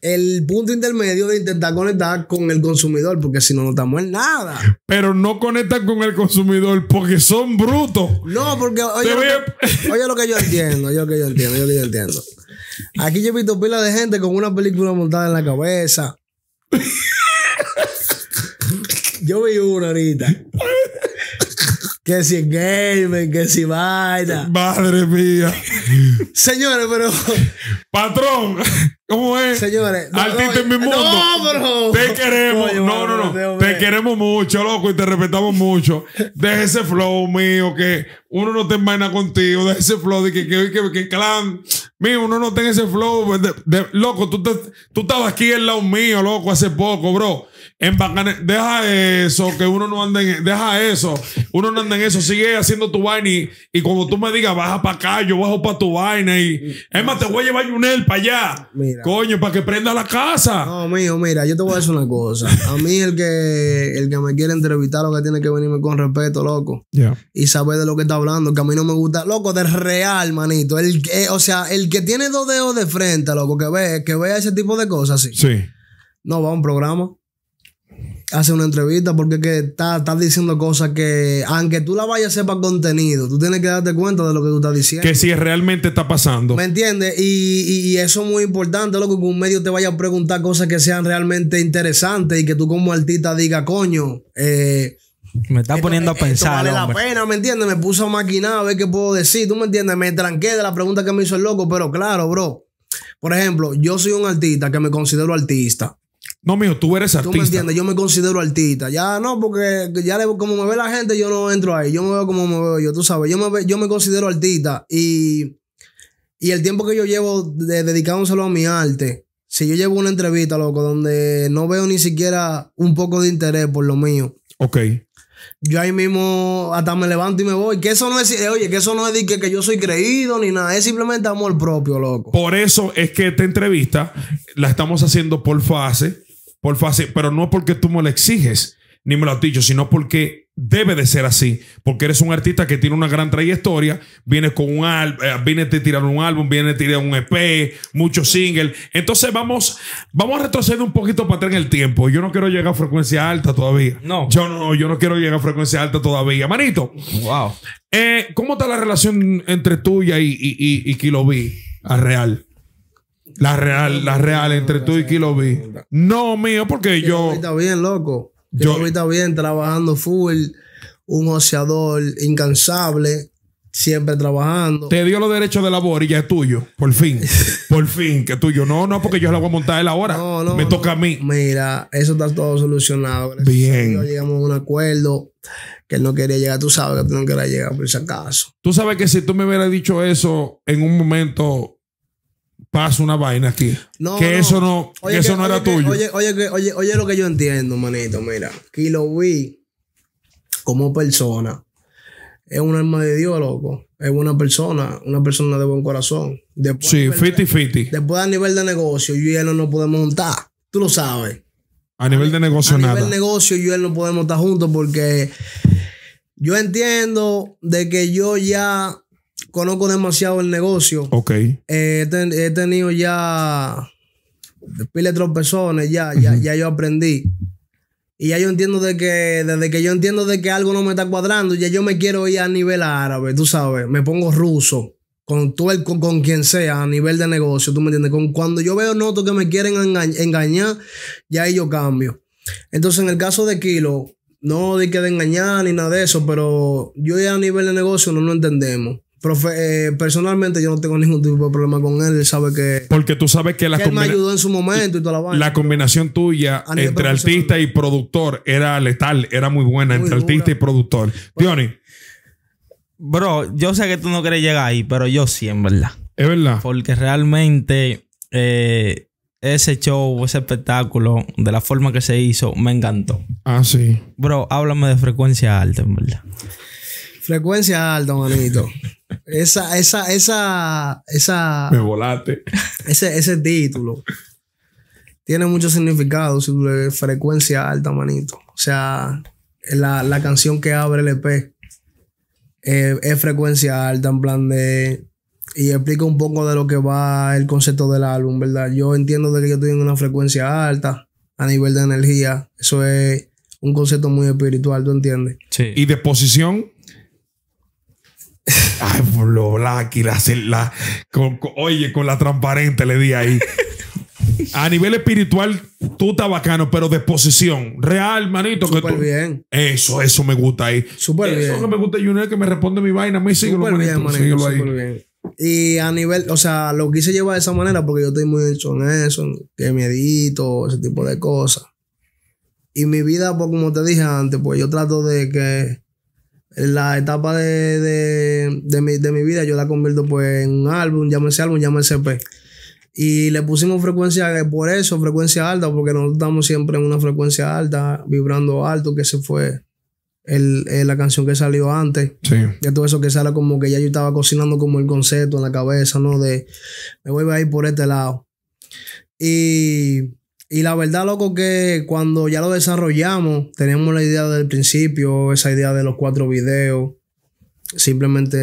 el punto intermedio de intentar conectar con el consumidor, porque si no, no estamos en nada. Pero no conectan con el consumidor porque son brutos. No, porque oye, lo que, oye lo que yo entiendo, oye lo que yo entiendo, oye lo que yo entiendo. Aquí yo he visto pila de gente con una película montada en la cabeza yo vi una ahorita. Que si en gaming, que si vaina. Madre mía. (laughs) Señores, pero. Patrón, ¿cómo es? Señores. No, Artista en mi mundo. bro. Te queremos. no, no, no. te queremos mucho, loco, y te respetamos mucho. Deja ese flow mío, que uno no te envaina contigo. Deja ese flow de que, que, que, clan. Mío, uno no tiene ese flow. loco, tú, te, tú estabas aquí al lado mío, loco, hace poco, bro deja eso, que uno no ande deja eso, uno no anda en eso, sigue haciendo tu vaina y, y cuando tú me digas, baja para acá, yo bajo para tu vaina y, es más, te voy a llevar Junel para allá, coño, para que prenda la casa. No, mío, mira, yo te voy a decir una cosa, a mí el que, el que me quiere entrevistar, lo que tiene que venirme con respeto, loco, y saber de lo que está hablando, que a mí no me gusta, loco, de real, manito, el, eh, o sea, el que tiene dos dedos de frente, loco, que ve, que vea ese tipo de cosas, sí. Sí. No, va a un programa. Hace una entrevista porque estás está diciendo cosas que, aunque tú la vayas a hacer para contenido, tú tienes que darte cuenta de lo que tú estás diciendo. Que si realmente está pasando. ¿Me entiendes? Y, y, eso es muy importante, loco, que un medio te vaya a preguntar cosas que sean realmente interesantes y que tú como artista digas, coño, eh, me está poniendo a pensar. Vale la pena, ¿me entiendes? Me puso a maquinar a ver qué puedo decir, ¿tú me entiendes? Me tranqué de la pregunta que me hizo el loco, pero claro, bro. Por ejemplo, yo soy un artista que me considero artista. No, mijo, tú eres artista. Tú me entiendes, yo me considero artista. Ya no, porque ya como me ve la gente, yo no entro ahí. Yo me veo como me veo yo, tú sabes. Yo me, yo me considero artista. Y, y el tiempo que yo llevo de, dedicándoselo a mi arte, si yo llevo una entrevista, loco, donde no veo ni siquiera un poco de interés por lo mío. Ok. Yo ahí mismo hasta me levanto y me voy. Que eso no es, eh, oye, que eso no es que yo soy creído ni nada. Es simplemente amor propio, loco. Por eso es que esta entrevista la estamos haciendo por fase por fácil, pero no porque tú me lo exiges, ni me lo has dicho, sino porque debe de ser así, porque eres un artista que tiene una gran trayectoria. vienes con un álbum, eh, vienes a tirar un álbum, vienes a un EP, muchos singles. Entonces vamos, vamos a retroceder un poquito para tener el tiempo. Yo no quiero llegar a frecuencia alta todavía. No. Yo no, yo no quiero llegar a frecuencia alta todavía. Manito. Wow. Eh, ¿Cómo está la relación entre tuya y, y, y, y Kilo B, a real? La real, la real, entre tú y Kilo No, mío, porque yo. Está bien, loco. Yo está bien trabajando full, un oceador incansable, siempre trabajando. Te dio los derechos de labor y ya es tuyo, por fin. (laughs) por fin, que es tuyo. No, no, porque yo la voy a montar él ahora. No, no, Me toca a mí. Mira, eso está todo solucionado. bien. llegamos a un acuerdo que él no quería llegar. Tú sabes que tú no querías llegar por ese acaso. Tú sabes que si tú me hubieras dicho eso en un momento pasa una vaina aquí. que eso no, oye, era tuyo. oye, oye, lo que yo entiendo, manito. Mira, Kilo vi como persona es un alma de Dios, loco. Es una persona, una persona de buen corazón. sí, fiti fiti. Después a nivel de negocio, yo y él no podemos juntar. Tú lo sabes. A nivel de negocio, a nada. A nivel negocio, yo y él no podemos estar juntos porque yo entiendo de que yo ya conozco demasiado el negocio. Ok. Eh, he, tenido ya pile de tropezones, ya, ya, ya yo aprendí. Y ya yo entiendo de que, desde que yo entiendo de que algo no me está cuadrando, ya yo me quiero ir a nivel árabe, tú sabes, me pongo ruso, con, el, con, quien sea, a nivel de negocio, tú me entiendes. cuando yo veo noto que me quieren engañar, ya ahí yo cambio. Entonces, en el caso de Kilo, no de que de engañar ni nada de eso, pero yo ya a nivel de negocio no lo entendemos. Eh, personalmente yo no tengo ningún tipo de problema con él. sabe que. Porque tú sabes que la me ayudó en su momento y toda la La combinación tuya entre artista y productor era letal, era muy buena entre artista y productor. Bueno, Bro, yo sé que tú no quieres llegar ahí, pero yo sí, en verdad. Es verdad. Porque realmente eh, ese show, ese espectáculo, de la forma que se hizo, me encantó. Ah, sí. Bro, háblame de frecuencia alta, en verdad. Frecuencia alta, manito. (laughs) Esa, esa, esa, esa. Me volaste. Ese, ese título tiene mucho significado si frecuencia alta, manito. O sea, la, canción que abre el EP eh, es frecuencia alta, en plan de. Y explica un poco de lo que va el concepto del álbum, ¿verdad? Yo entiendo de que yo estoy en una frecuencia alta a nivel de energía. Eso es un concepto muy espiritual, ¿tú entiendes? Sí. Y de posición Ay, lo black y la, oye, con la transparente le di ahí. (laughs) A nivel espiritual, tú estás bacano, pero de posición real, manito. que bien. Eso, eso me gusta ahí. Súper bien. Eso que me gusta Junior, que me responde mi vaina. Me sigue Súper bien, manito. bien. Y a nivel, o sea, lo quise llevar de esa manera porque yo estoy muy hecho en eso, que miedito, ese tipo de cosas. Y mi vida, pues como te dije antes, pues yo trato de que la etapa de, mi, vida yo la convierto pues en un álbum, llámese álbum, llámese EP. Y le pusimos frecuencia eh, por eso, frecuencia alta, porque nos estamos siempre en una frecuencia alta, vibrando alto, que se fue eh, la canción que salió antes. Sí. todo eso que sale como que ya yo estaba cocinando como el concepto en la cabeza, ¿no? De me voy a ir por este lado. Y y la verdad, loco, que cuando ya lo desarrollamos, teníamos la idea del principio, esa idea de los cuatro videos, simplemente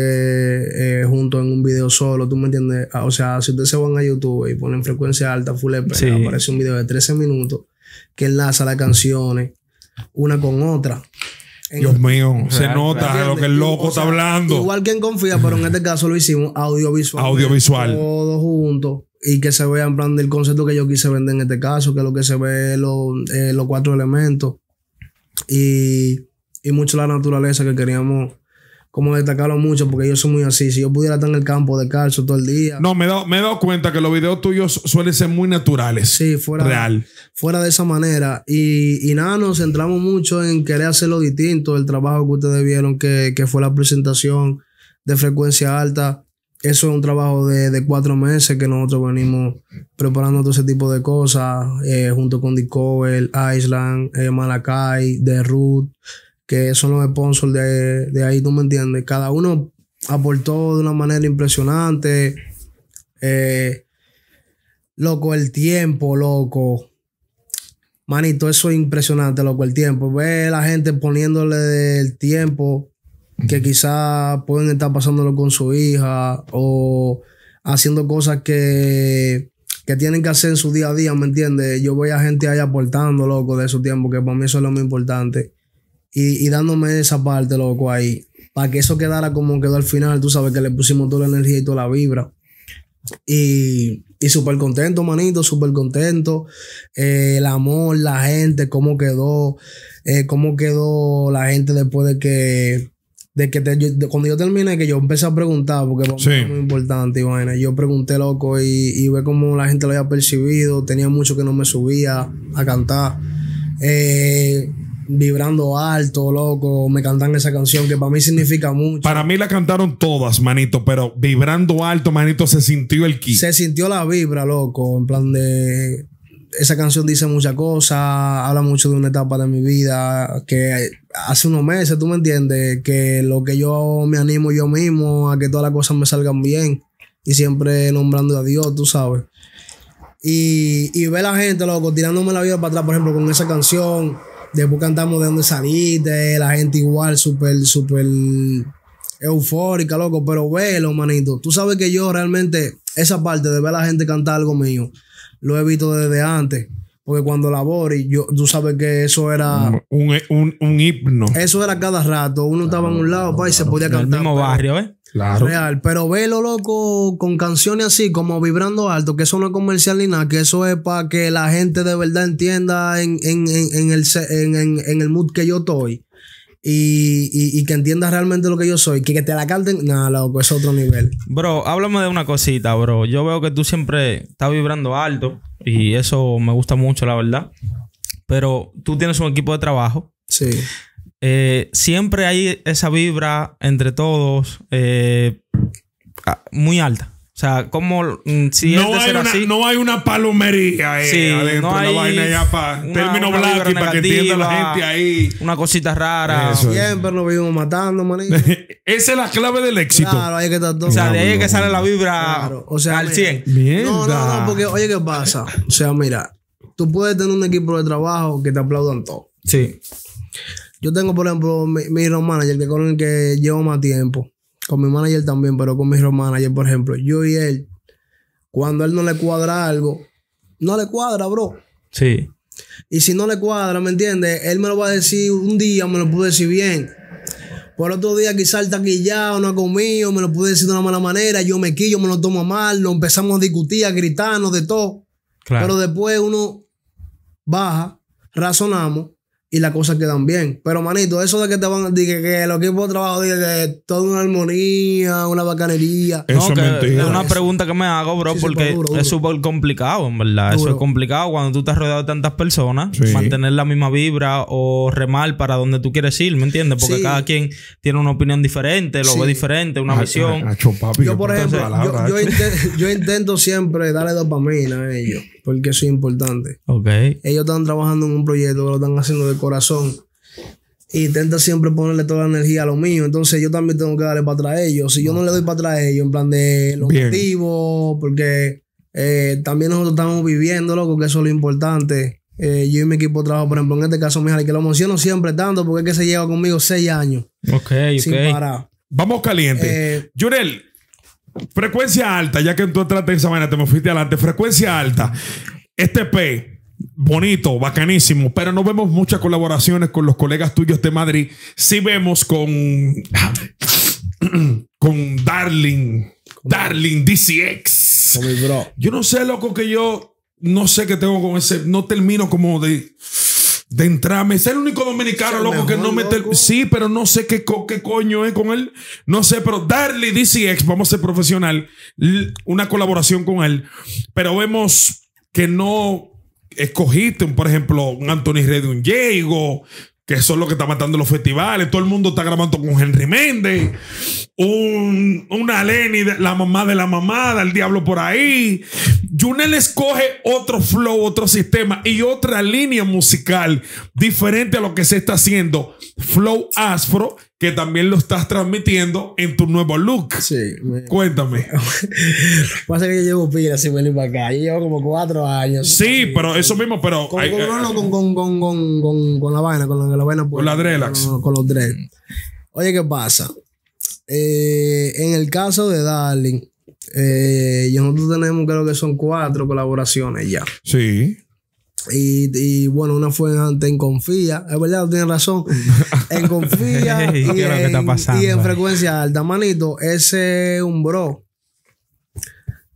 eh, juntos en un video solo, ¿tú me entiendes? Ah, o sea, si ustedes se van a YouTube y ponen frecuencia alta, full EP, aparece un video de 13 minutos que enlaza las canciones una con otra. Dios mío, se nota lo que el loco está hablando. Igual quien Confía, pero en este caso lo hicimos audiovisual. Audiovisual. Todos juntos y que se vea en plan del concepto que yo quise vender en este caso, que es lo que se ve los eh, los cuatro elementos y, mucho la naturaleza que queríamos como destacarlo mucho porque yo soy muy así. Si yo pudiera estar en el campo de calcio todo el día. No, me he, dado, me cuenta que los videos tuyos suelen ser muy naturales. Sí, fuera, real. fuera de esa manera. Y, nada, nos centramos mucho en querer hacerlo distinto. El trabajo que ustedes vieron, que, que fue la presentación de frecuencia alta eso es un trabajo de, cuatro meses que nosotros venimos preparando todo ese tipo de cosas, eh, junto con Discover, Island, eh, Malakai, The Root, que son los sponsors de, ahí, tú me entiendes. Cada uno aportó de una manera impresionante. Eh, loco, el tiempo, loco. Manito, eso es impresionante, loco, el tiempo. Ve la gente poniéndole el tiempo que quizás pueden estar pasándolo con su hija o haciendo cosas que, tienen que hacer en su día a día, ¿me entiendes? Yo voy a gente ahí aportando, loco, de su tiempo, que para mí eso es lo más importante. Y, dándome esa parte, loco, ahí. Para que eso quedara como quedó al final, tú sabes que le pusimos toda la energía y toda la vibra. Y, súper contento, manito, súper contento. Eh, el amor, la gente, cómo quedó, eh, cómo quedó la gente después de que de que te, cuando yo terminé, que yo empecé a preguntar, porque es muy importante, y yo pregunté loco y, ve como la gente lo había percibido, tenía mucho que no me subía a cantar. Eh, vibrando alto, loco, me cantan esa canción que para mí significa mucho. Para mí la cantaron todas, manito, pero vibrando alto, manito, se sintió el kit. Se sintió la vibra, loco, en plan de esa canción dice muchas cosas, habla mucho de una etapa de mi vida, que hace unos meses, tú me entiendes, que lo que yo me animo yo mismo a que todas las cosas me salgan bien y siempre nombrando a Dios, tú sabes. Y, y ve la gente, loco, tirándome la vida para atrás, por ejemplo, con esa canción, después cantamos de dónde saliste, la gente igual, súper, súper eufórica, loco, pero velo, manito, tú sabes que yo realmente, esa parte de ver a la gente cantar algo mío, lo he visto desde antes. Porque cuando la yo, tú sabes que eso era. Un, un, himno. Eso era cada rato. Uno estaba en un lado y se podía cantar. En el mismo barrio, ¿eh? Claro. Real. Pero velo, loco, con canciones así, como vibrando alto, que eso no es comercial ni nada, que eso es para que la gente de verdad entienda en, el, en, en, el mood que yo estoy y, que entiendas realmente lo que yo soy, que, que te la canten, nada, loco, es otro nivel. Bro, háblame de una cosita, bro. Yo veo que tú siempre estás vibrando alto y eso me gusta mucho, la verdad. Pero tú tienes un equipo de trabajo. Sí. Eh, siempre hay esa vibra entre todos eh, muy alta. O sea, como mm, si no hay una, así. No hay una palomería ahí adentro, no hay una vaina ya para término para que entienda la gente ahí. Una cosita rara. Siempre lo vimos matando, manito. (laughs) Esa es la clave del éxito. Claro, ahí que estar todo. O sea, de ahí es que sale la vibra al 100. No, no, no, porque oye, ¿qué pasa? O sea, mira, tú puedes tener un equipo de trabajo que te aplaudan todo. Sí. Yo tengo, por ejemplo, mi, mi manager, que con el que llevo más tiempo con mi manager también, pero con mi road manager, por ejemplo, yo y él, cuando a él no le cuadra algo, no le cuadra, bro. Sí. Y si no le cuadra, ¿me entiendes? Él me lo va a decir un día, me lo puede decir bien. Por otro día quizás está taquillado, no ha comido, me lo pude decir de una mala manera, yo me quillo, me lo tomo mal, lo empezamos a discutir, a gritarnos de todo. Claro. Pero después uno baja, razonamos y las cosas quedan bien. Pero, manito, eso de que te van, a que, que los equipos de trabajo toda una armonía, una bacanería. Eso es una pregunta que me hago, bro, porque es súper complicado, en verdad. Eso es complicado cuando tú estás rodeado de tantas personas, mantener la misma vibra o remar para donde tú quieres ir, ¿me entiendes? Porque cada quien tiene una opinión diferente, lo ve diferente, una visión. yo, por ejemplo, yo, intento, siempre darle dopamina a ellos, porque eso es importante. Ok. Ellos están trabajando en un proyecto lo están haciendo de corazón. Y intenta siempre ponerle toda la energía a lo mío. Entonces yo también tengo que darle para atrás a ellos. Si yo no le doy para atrás a ellos, en plan de los motivos, porque eh, también nosotros estamos viviendo, loco, que eso es lo importante. Eh, yo y mi equipo de trabajo, por ejemplo, en este caso, mi hija que lo menciono siempre tanto porque es que se lleva conmigo seis años. Ok, sin Parar. Vamos caliente. Jurel eh, frecuencia alta, ya que tú tu otra esa manera, te me fuiste adelante. Frecuencia alta. Este P, bonito, bacanísimo, pero no vemos muchas colaboraciones con los colegas tuyos de Madrid. Sí vemos con (clears throat) con Darling, Darling DCX. Yo no sé, loco, que yo no sé qué tengo con ese, no termino como de de entrarme. Es el único dominicano, loco, que no me... Sí, pero no sé qué, coño es con él. No sé, pero Darling, DCX, vamos a ser profesional, una colaboración con él. Pero vemos que no escogiste, por ejemplo, un Anthony Red, un Diego, que son los que están matando los festivales. Todo el mundo está grabando con Henry Méndez. Un, una Lenny, la mamá de la mamada, el diablo por ahí. Junel escoge otro flow, otro sistema y otra línea musical diferente a lo que se está haciendo. Flow afro que también lo estás transmitiendo en tu nuevo look. Sí. Lo Cuéntame. (laughs) Pasa que yo llevo pila si venir para acá. Yo llevo como cuatro años. Sí, pero eso mismo, pero... Con, hay, con, eh, eh, con, la vaina, con la, vaina. Pues, con la Drelax. Con, los dreads. Oye, ¿qué pasa? Eh, en el caso de Darling, nosotros tenemos creo que son cuatro colaboraciones ya. Sí. Y, bueno, una fue en Confía, es verdad, tienes razón. (laughs) En Confía y, en, frecuencia alta, manito. Ese es un bro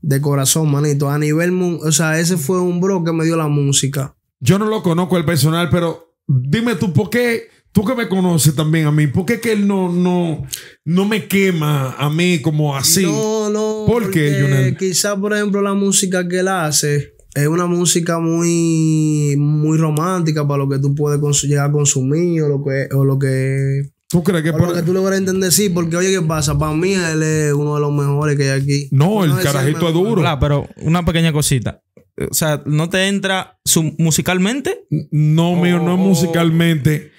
de corazón, manito. A nivel, o sea, ese fue un bro que me dio la música. Yo no lo conozco el personal, pero dime tú, ¿por qué? Tú que me conoces también a mí, ¿por qué que él no, no, no me quema a mí como así? No, no. ¿Por qué, Quizás, por ejemplo, la música que él hace es una música muy, muy romántica para lo que tú puedes llegar a consumir o lo que, o lo que ¿Tú crees que, tú lo que tú entender? Sí, porque oye, ¿qué pasa? Para mí él es uno de los mejores que hay aquí. No, el carajito es duro. Claro, ah, pero una pequeña cosita. O sea, ¿no te entra musicalmente? No, mío, no es oh, oh. musicalmente.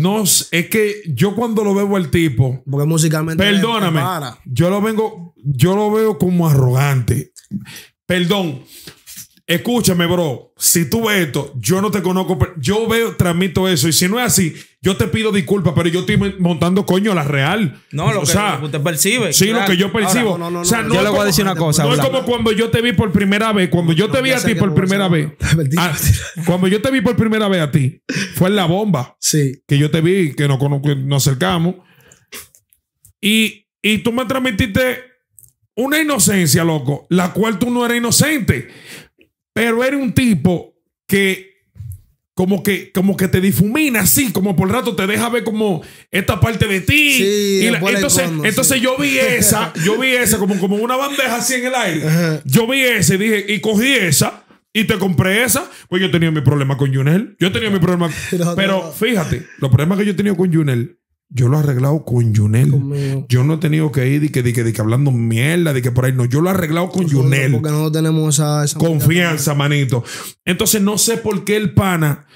No, es que yo cuando lo veo al tipo. Porque musicalmente. Perdóname. Yo lo vengo. Yo lo veo como arrogante. Perdón. Escúchame, bro. Si tú ves esto, yo no te conozco. Yo veo, transmito eso. Y si no es así, yo te pido disculpas, pero yo estoy montando coño a la real. No, lo que usted percibe. Sí, lo que yo percibo. no, no, yo le voy a decir una cosa. No es como cuando yo te vi por primera vez. Cuando yo te vi a ti por primera vez. (laughs) Ah, cuando yo te vi por primera vez a ti, fue en la bomba. Sí. Que yo te vi, que nos, nos acercamos. Y, y tú me transmitiste una inocencia, loco, la cual tú no eras inocente. Pero era un tipo que como que, como que te difumina así, como por rato te deja ver como esta parte de ti. entonces, entonces yo vi esa, (laughs) yo vi esa, como, como una bandeja así en el aire. Yo vi esa y dije, y cogí esa y te compré esa. Pues yo tenía mi problema con Junel. Yo tenía mi problema. (laughs) pero fíjate, los problemas que yo tenía con Junel yo lo he arreglado con Junel. Yo no he tenido que ir de que, hablando mierda, de que por ahí no. Yo lo he arreglado con Junel. Porque no tenemos esa, confianza, manito. Entonces no sé por qué el pana,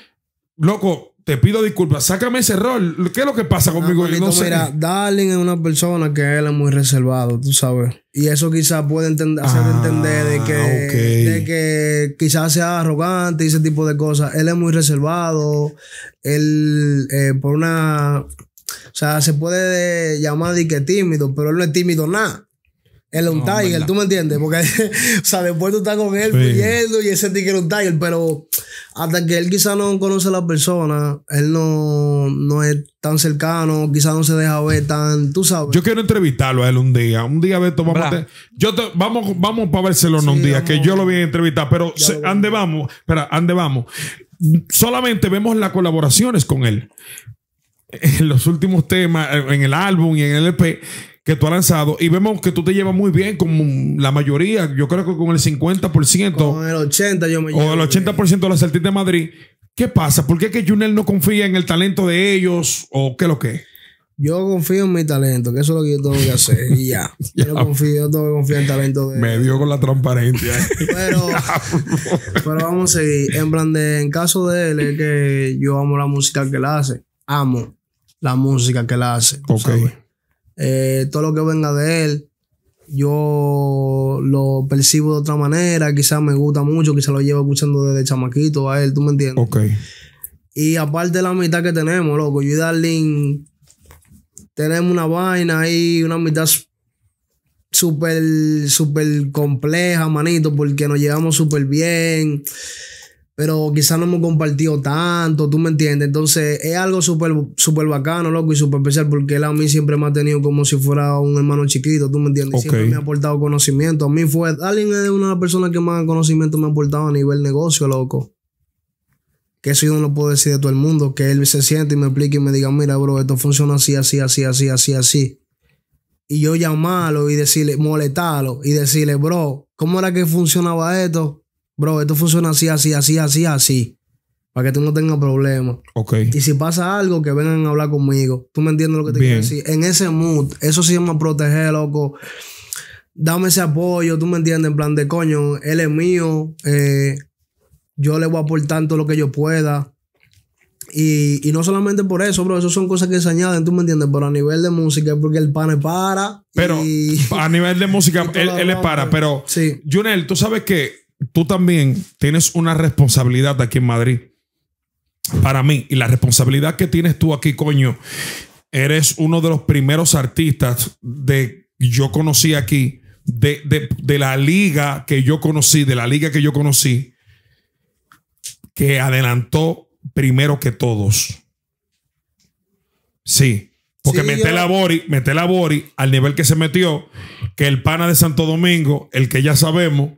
loco, te pido disculpas, sácame ese error. ¿Qué es lo que pasa ah, conmigo? no Mira, Darling es una persona que él es muy reservado, tú sabes. Y eso quizás puede entender, hacer ah, entender de que, de que quizás sea arrogante y ese tipo de cosas. Él es muy reservado. Él, eh, por una o sea, se puede eh, llamar de tímido, pero él no es tímido nada. Él es un Tiger, ¿tú me entiendes? Porque, (laughs) o sea, después tú estás con él pidiendo y ese tigre es un Tiger, pero hasta que él quizá no conoce a la persona, él no, no es tan cercano, quizá no se deja ver tan, tú sabes. Yo quiero entrevistarlo a él un día, un día, a ver. yo vamos, vamos para Barcelona un día, que yo lo voy a entrevistar, pero ande vamos, espera, ande vamos. Solamente vemos las colaboraciones con él en los últimos temas, en el álbum y en el LP e que tú has lanzado, y vemos que tú te llevas muy bien con la mayoría, yo creo que con el 50%. Con el 80% yo me O el 80% de los artistas de Madrid. ¿Qué pasa? ¿Por qué que Junel no confía en el talento de ellos o qué lo que Yo confío en mi talento, que eso es lo que yo tengo que hacer. Y ya. (laughs) Yo confío, yo tengo que confiar en el talento de. Me dio con la transparencia. pero, (laughs) pero vamos a seguir. En plan de, en caso de él, es que yo amo la música que él hace. Amo la música que él hace. Eh, todo lo que venga de él, yo lo percibo de otra manera, quizás me gusta mucho, quizás lo llevo escuchando desde chamaquito a él, ¿tú me entiendes? Ok. Y aparte de la mitad que tenemos, loco, yo y darling tenemos una vaina ahí, una mitad súper, súper compleja, manito, porque nos llevamos súper bien pero quizás no hemos compartido tanto, tú me entiendes. Entonces es algo súper super bacano, loco, y súper especial porque él a mí siempre me ha tenido como si fuera un hermano chiquito, tú me entiendes. Siempre me ha aportado conocimiento. A mí fue, alguien es una de las personas que más conocimiento me ha aportado a nivel negocio, loco. Que eso yo no lo puedo decir de todo el mundo, que él se siente y me explique y me diga, mira, bro, esto funciona así, así, así, así, así, así. Y yo llamarlo y decirle, molestarlo y decirle, bro, ¿cómo era que funcionaba esto? bro, esto funciona así, así, así, así, así. Para que tú no tengas problemas. Ok. Y si pasa algo, que vengan a hablar conmigo. ¿Tú me entiendes lo que te quiero decir? En ese mood, eso se llama proteger, loco. Dame ese apoyo, tú me entiendes, en plan de coño, él es mío, eh, yo le voy a aportar todo lo que yo pueda. Y, no solamente por eso, bro, eso son cosas que se añaden, tú me entiendes, pero a nivel de música es porque el pan es para. Pero a nivel de música, (laughs) él, es para, pero sí. Junel, tú sabes que tú también tienes una responsabilidad aquí en Madrid. Para mí, y la responsabilidad que tienes tú aquí, coño, eres uno de los primeros artistas de yo conocí aquí, de, la liga que yo conocí, de la liga que yo conocí, que adelantó primero que todos. Sí. Porque meté mete la Bori, mete la Bori al nivel que se metió, que el pana de Santo Domingo, el que ya sabemos,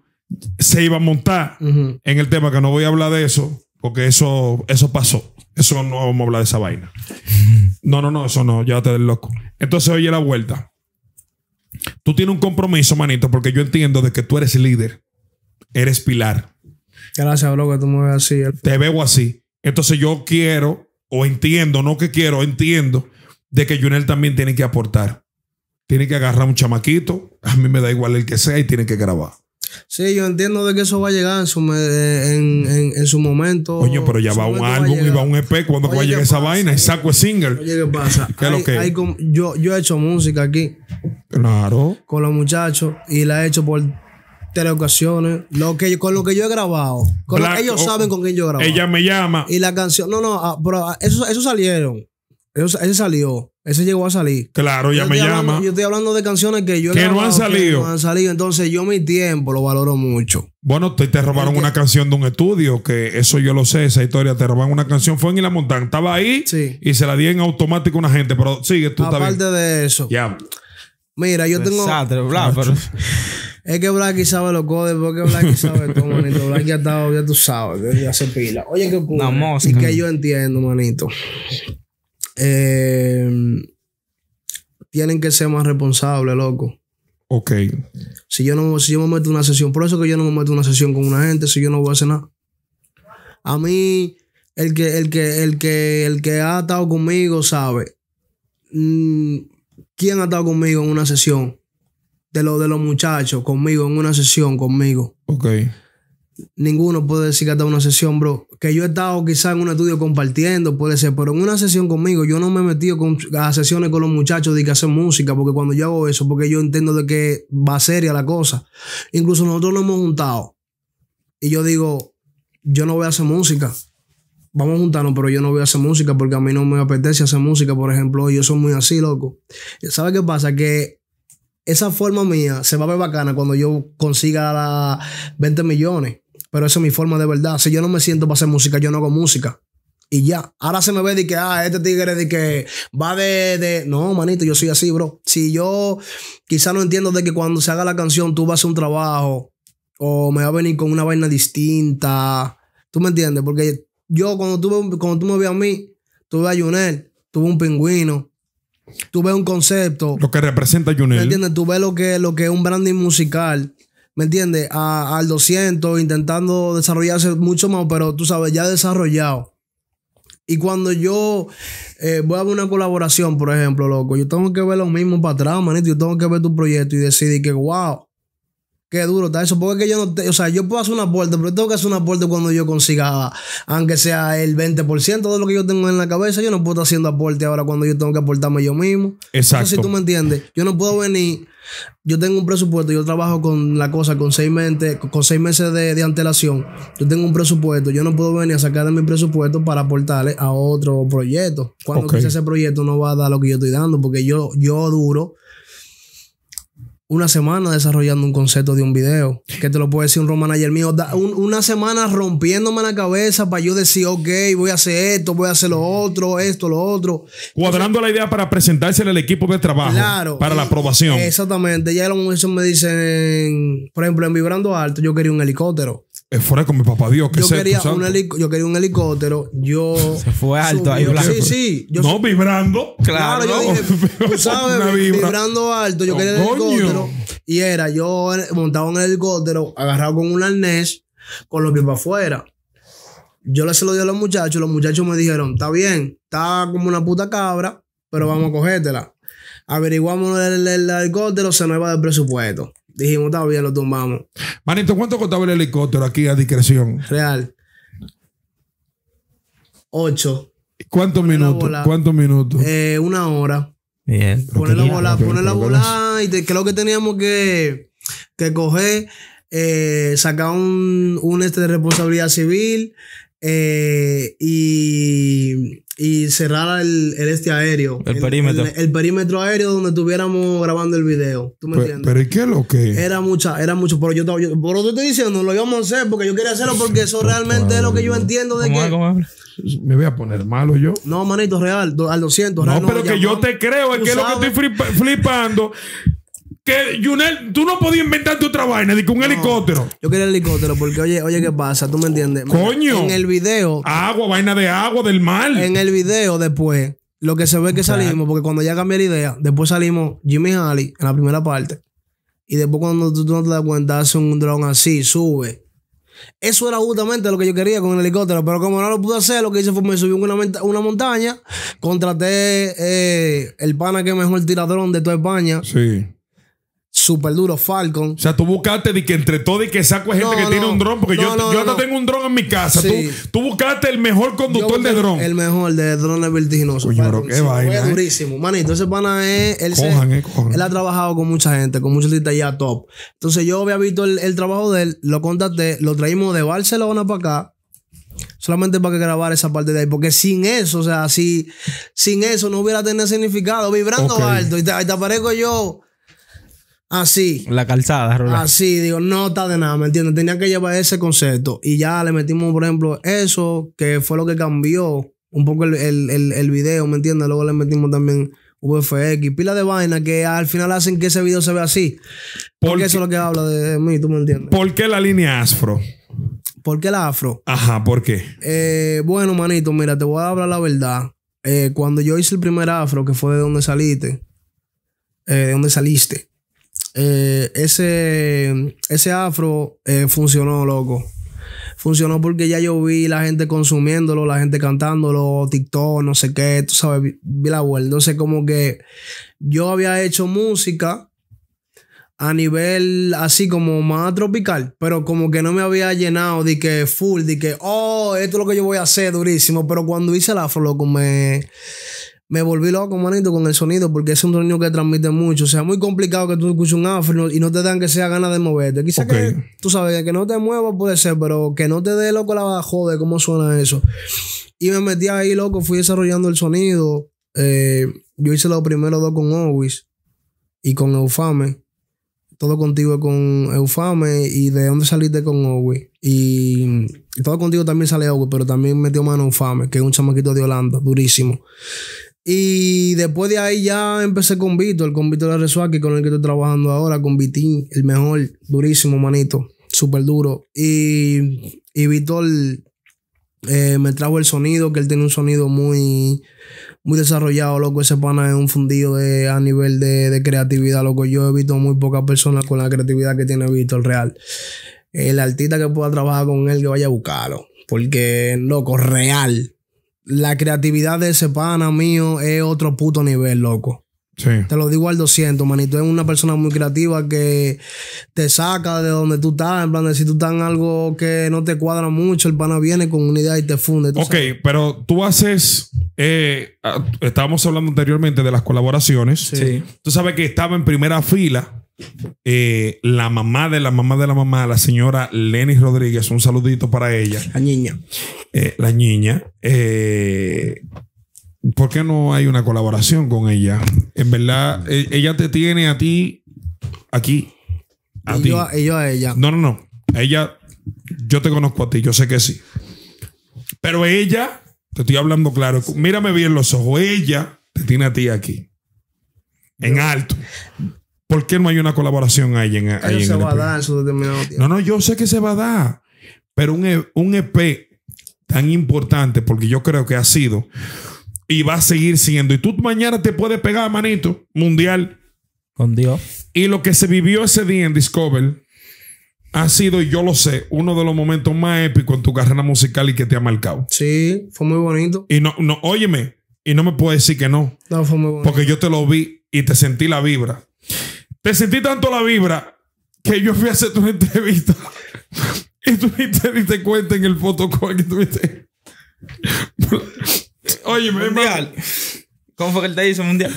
se iba a montar en el tema, que no voy a hablar de eso, porque eso, eso pasó. Eso no vamos a hablar de esa vaina. No, no, no, eso no, te del loco. Entonces, oye la vuelta. Tú tienes un compromiso, manito, porque yo entiendo de que tú eres líder, eres pilar. Gracias, bro, que tú me así. Te veo así. Entonces yo quiero, o entiendo, no que quiero, entiendo, de que Junel también tiene que aportar. Tiene que agarrar un chamaquito, a mí me da igual el que sea, y tiene que grabar. Sí, yo entiendo de que eso va a llegar en su, en, en, su momento. Oye, pero ya va un álbum y va un EP. cuando va a llegar esa vaina? Y saco el single. Oye, ¿qué pasa? yo, yo he hecho música aquí. Claro. Con los muchachos y la he hecho por tres ocasiones. Lo que, con lo que yo he grabado. Con lo que ellos saben con quién yo grabo. Ella me llama. Y la canción. No, no, ah, pero ah, eso, eso salieron ese salió, ese llegó a salir. Claro, ya me llama. yo estoy hablando de canciones que yo. no han salido. no han salido. Entonces yo mi tiempo lo valoro mucho. Bueno, te, robaron una canción de un estudio, que eso yo lo sé, esa historia. Te robaron una canción, fue en la Montana. Estaba ahí y se la di en automático a una gente, pero sigue tú Aparte Aparte de eso. Ya. Mira, yo tengo. Es que Blacky sabe los codes, porque Blacky sabe todo, manito. Blacky ha estado, ya tú sabes, ya se pila. Oye, ¿qué ocurre? Y que yo entiendo, manito. Em, tienen que ser más responsables, loco. Ok. Si yo no, si yo me meto en una sesión, por eso que yo no me meto en una sesión con una gente, si yo no voy a hacer nada. A mí, el que, el que, el que, el que ha estado conmigo sabe. Mm, ¿Quién ha estado conmigo en una sesión? De, lo, de los muchachos, conmigo, en una sesión, conmigo. Ok. Ninguno puede decir que ha estado en una sesión, bro que yo he estado quizá en un estudio compartiendo, puede ser, pero en una sesión conmigo yo no me he metido a sesiones con los muchachos de que hacen música, porque cuando yo hago eso, porque yo entiendo de que va seria la cosa. Incluso nosotros nos hemos juntado y yo digo, yo no voy a hacer música. Vamos a juntarnos, pero yo no voy a hacer música porque a mí no me apetece hacer música, por ejemplo. Yo soy muy así, loco. ¿Sabes qué pasa? Que esa forma mía se va a ver bacana cuando yo consiga la 20 millones pero esa es mi forma de verdad. Si yo no me siento para hacer música, yo no hago música. Y ya, ahora se me ve de que, ah, este tigre de que va de, No, manito, yo soy así, bro. Si yo quizá no entiendo de que cuando se haga la canción tú vas a hacer un trabajo o me va a venir con una vaina distinta, ¿tú me entiendes? Porque yo cuando tú, cuando tú me ves a mí, tuve a Junel, tuve un pingüino, tuve un concepto. Lo que representa Junel. ¿Entiendes? Tú ves lo que, lo que es un branding musical. ¿me entiendes? Al 200, intentando desarrollarse mucho más, pero tú sabes, ya desarrollado. Y cuando yo eh, voy a ver una colaboración, por ejemplo, loco, yo tengo que ver lo mismo para atrás, manito. Yo tengo que ver tu proyecto y decidir que, wow, qué duro está eso. Porque que yo no, o sea, yo puedo hacer un aporte, pero tengo que hacer un aporte cuando yo consiga, aunque sea el 20% de lo que yo tengo en la cabeza. Yo no puedo estar haciendo aporte ahora cuando yo tengo que aportarme yo mismo. Exacto. sé si tú me entiendes, yo no puedo venir yo tengo un presupuesto, yo trabajo con la cosa con seis, meses, con seis meses de, antelación. Yo tengo un presupuesto, yo no puedo venir a sacar de mi presupuesto para aportarle a otro proyecto. Cuando okay. ese proyecto no va a dar lo que yo estoy dando, porque yo, yo duro una semana desarrollando un concepto de un video. Que te lo puede decir un room manager mío. una semana rompiéndome la cabeza para yo decir, ok, voy a hacer esto, voy a hacer lo otro, esto, lo otro. Cuadrando la idea para presentarse en el equipo de trabajo. Claro. Para la eh, aprobación. Exactamente. Ya lo me dicen, por ejemplo, en Vibrando Alto, yo quería un helicóptero fuera con mi papá Dios, que yo, quería un yo quería un helicóptero. Yo. Se fue alto ahí, Sí, sí. no, vibrando. Claro, yo (laughs) tú sabes, vibrando alto. Yo quería el helicóptero. Y era yo montado en el helicóptero, agarrado con un arnés, con los pies para afuera. Yo le se lo di a los muchachos. Los muchachos me dijeron, está bien, está como una puta cabra, pero vamos a cogértela. Averiguamos el, helicóptero, se nos va del presupuesto. Dijimos, está bien, lo tumbamos. Manito, ¿cuánto costaba el helicóptero aquí a discreción? Real. Ocho. ¿Cuántos minutos? ¿Cuántos minutos? Eh, una hora. Bien. poner a volar, ponerlo a volar. Y creo que teníamos que, que coger, eh, sacar un, este de responsabilidad civil eh, y y cerrar el, este aéreo. El, perímetro. El, perímetro aéreo donde estuviéramos grabando el video. ¿Tú me entiendes? Pero ¿y qué es lo que? Era mucha, era mucho. Pero yo, yo por lo que estoy diciendo, lo íbamos a hacer porque yo quería hacerlo porque eso realmente es lo que yo entiendo de que. me voy a poner malo yo. No, manito, real, al 200. no, pero que yo te creo, es que es lo que estoy flipando. (laughs) que Junel, tú no podías inventarte otra vaina, de que un helicóptero. Yo quería el helicóptero porque, oye, oye, ¿qué pasa? ¿Tú me entiendes? Coño. En el video. Agua, vaina de agua, del mar. En el video después, lo que se ve que salimos, porque cuando ya cambié la idea, después salimos Jimmy Halley en la primera parte. Y después cuando tú, no te das cuenta, hace un dron así, sube. Eso era justamente lo que yo quería con el helicóptero, pero como no lo pude hacer, lo que hice fue me subí a una montaña, contraté eh, el pana que es mejor tiradrón de toda España. Sí súper duro Falcon. O sea, tú buscaste de que entre todo y que saco gente que tiene un dron, porque yo, yo tengo un dron en mi casa. Tú, buscaste el mejor conductor de dron. El mejor de drones vertiginosos. Coño, qué vaina. Es ¿eh? durísimo. Manito, ese pana es. Él, eh, cojan, él ha trabajado con mucha gente, con muchos gente ya top. Entonces yo había visto el, trabajo de él, lo contacté, lo traímos de Barcelona para acá solamente para que grabar esa parte de ahí, porque sin eso, o sea, si sin eso no hubiera tenido significado, vibrando alto, y te, aparezco yo Así. La calzada, Rolando. Así, digo, no está de nada, ¿me entiendes? Tenía que llevar ese concepto. Y ya le metimos, por ejemplo, eso, que fue lo que cambió un poco el, el, video, ¿me entiendes? Luego le metimos también VFX, pila de vaina que al final hacen que ese video se vea así. Porque, eso es lo que habla de, mí, tú me entiendes. ¿Por qué la línea afro? ¿Por qué la afro? Ajá, ¿por qué? Eh, bueno, manito, mira, te voy a hablar la verdad. Eh, cuando yo hice el primer afro, que fue de donde saliste, eh, de donde saliste, eh, ese, ese afro eh, funcionó, loco. Funcionó porque ya yo vi la gente consumiéndolo, la gente cantándolo, TikTok, no sé qué, tú sabes, vi, la vuelta. Entonces, como que yo había hecho música a nivel así como más tropical, pero como que no me había llenado de que full, de que, oh, esto es lo que yo voy a hacer durísimo, pero cuando hice el afro, loco, me, me volví loco, manito, con el sonido, porque es un sonido que transmite mucho. O sea, es muy complicado que tú escuches un afro y no te dan que sea ganas de moverte. Quizá que, tú sabes, que no te muevas puede ser, pero que no te dé loco la joder, cómo suena eso. Y me metí ahí, loco, fui desarrollando el sonido. Eh, yo hice los primeros dos con Owis y con Eufame. Todo contigo con Eufame y de dónde saliste con Owis. Y, todo contigo también sale Owis, pero también metió mano Eufame, que es un chamaquito de Holanda, durísimo. Y después de ahí ya empecé con Víctor, el con Víctor de con el que estoy trabajando ahora, con Vitín, el mejor, durísimo, manito, súper duro. Y, Víctor eh, me trajo el sonido, que él tiene un sonido muy, muy desarrollado, loco. Ese pana es un fundido de, a nivel de, de creatividad, loco. Yo he visto muy pocas personas con la creatividad que tiene Víctor Real. El artista que pueda trabajar con él, que vaya a buscarlo. Porque, loco, real la creatividad de ese pana mío es otro puto nivel, loco. Sí. Te lo digo al 200, manito. Es una persona muy creativa que te saca de donde tú estás. En plan, si tú estás en algo que no te cuadra mucho, el pana viene con una idea y te funde. Ok, pero tú haces. Eh, estábamos hablando anteriormente de las colaboraciones. Sí. Tú sabes que estaba en primera fila eh, la mamá de la mamá de la mamá, la señora Lenny Rodríguez, un saludito para ella. La niña. Eh, la niña. porque eh, ¿Por qué no hay una colaboración con ella? En verdad, e, ella te tiene a ti aquí. A ti. Yo, a ella. No, no, no. ella, yo te conozco a ti, yo sé que sí. Pero ella, te estoy hablando claro, mírame bien los ojos, ella te tiene a ti aquí. En alto. ¿Por qué no hay una colaboración ahí en el... ahí va a No, no, yo sé que se va a dar. Pero un, EP e tan importante, porque yo creo que ha sido y va a seguir siendo. Y tú mañana te puedes pegar, manito, mundial. Con Dios. Y lo que se vivió ese día en Discover ha sido, yo lo sé, uno de los momentos más épicos en tu carrera musical y que te ha marcado. Sí, fue muy bonito. Y no, no, óyeme, y no me puedes decir que no. No, fue muy bonito. Porque yo te lo vi y te sentí la vibra. Te sentí tanto la vibra que yo fui a hacer tu entrevista (laughs) y tú y te cuenta en el fotocall que tuviste. (laughs) Oye, mundial. ¿Cómo fue que él te hizo mundial?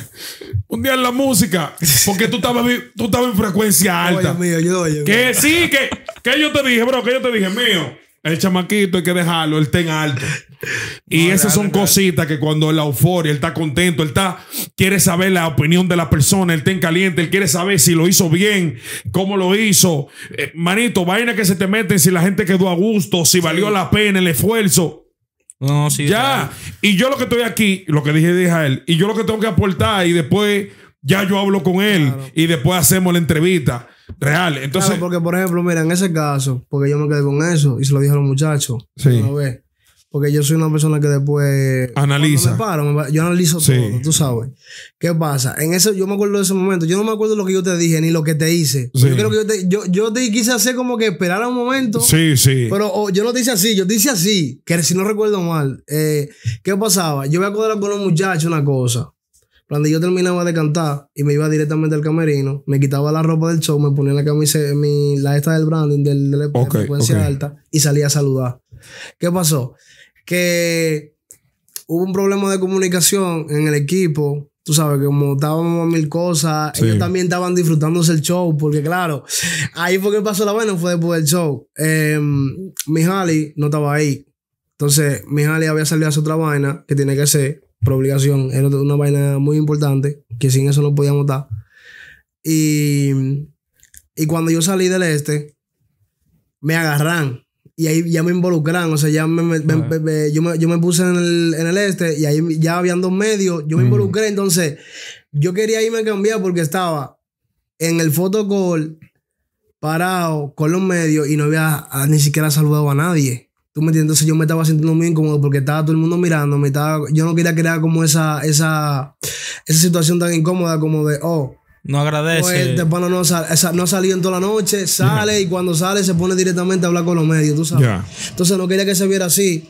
Mundial la música. Porque tú estabas, tú estabas en frecuencia alta. Dios mío, yo, que sí, que, que yo te dije, bro, que yo te dije, mío. El chamaquito hay que dejarlo, él ten alto. Y esas son cositas que cuando la euforia, él está contento, él está, quiere saber la opinión de la persona, él ten caliente, él quiere saber si lo hizo bien, cómo lo hizo. Eh, manito, vaina que se te meten si la gente quedó a gusto, si valió la pena el esfuerzo. No, sí. Ya. Y yo lo que estoy aquí, lo que dije, dije a él, y yo lo que tengo que aportar y después ya yo hablo con él y después hacemos la entrevista. Real. Entonces. Claro, porque, por ejemplo, mira, en ese caso, porque yo me quedé con eso y se lo dije a los muchachos. Sí. porque yo soy una persona que después. Analiza. Me yo analizo todo, tú sabes. ¿Qué pasa? En eso, yo me acuerdo de ese momento. Yo no me acuerdo lo que yo te dije ni lo que te hice. Yo creo que yo te, yo, quise hacer como que a un momento. Sí, sí. Pero oh, yo no te así, yo te hice así. Que si no recuerdo mal. Eh, ¿Qué pasaba? Yo voy a acordar con los muchachos una cosa. Cuando yo terminaba de cantar y me iba directamente al camerino, me quitaba la ropa del show, me ponía la camisa mi, la esta del branding del, de la frecuencia alta y salía a saludar. ¿Qué pasó? Que hubo un problema de comunicación en el equipo tú sabes, que como estábamos a mil cosas, ellos también estaban disfrutándose el show, porque claro, ahí fue que pasó la vaina, fue después del show. Em, mi Halley no estaba ahí. Entonces, mi Halley había salido a hacer otra vaina que tiene que ser por obligación, era una vaina muy importante, que sin eso no podíamos estar. Y, y cuando yo salí del este, me agarran y ahí ya me involucran, o sea, ya me, yo, me, puse en el, este y ahí ya habían dos medios, yo me involucré, entonces yo quería irme a cambiar porque estaba en el fotocall parado con los medios y no había ni siquiera saludado a nadie. ¿Tú me entiendes? Entonces yo me estaba sintiendo muy incómodo porque estaba todo el mundo mirando, me yo no quería crear como esa, esa, esa situación tan incómoda como de, oh, no agradece. Pues este no, no ha en toda la noche, sale y cuando sale se pone directamente a hablar con los medios, tú sabes. Entonces no quería que se viera así.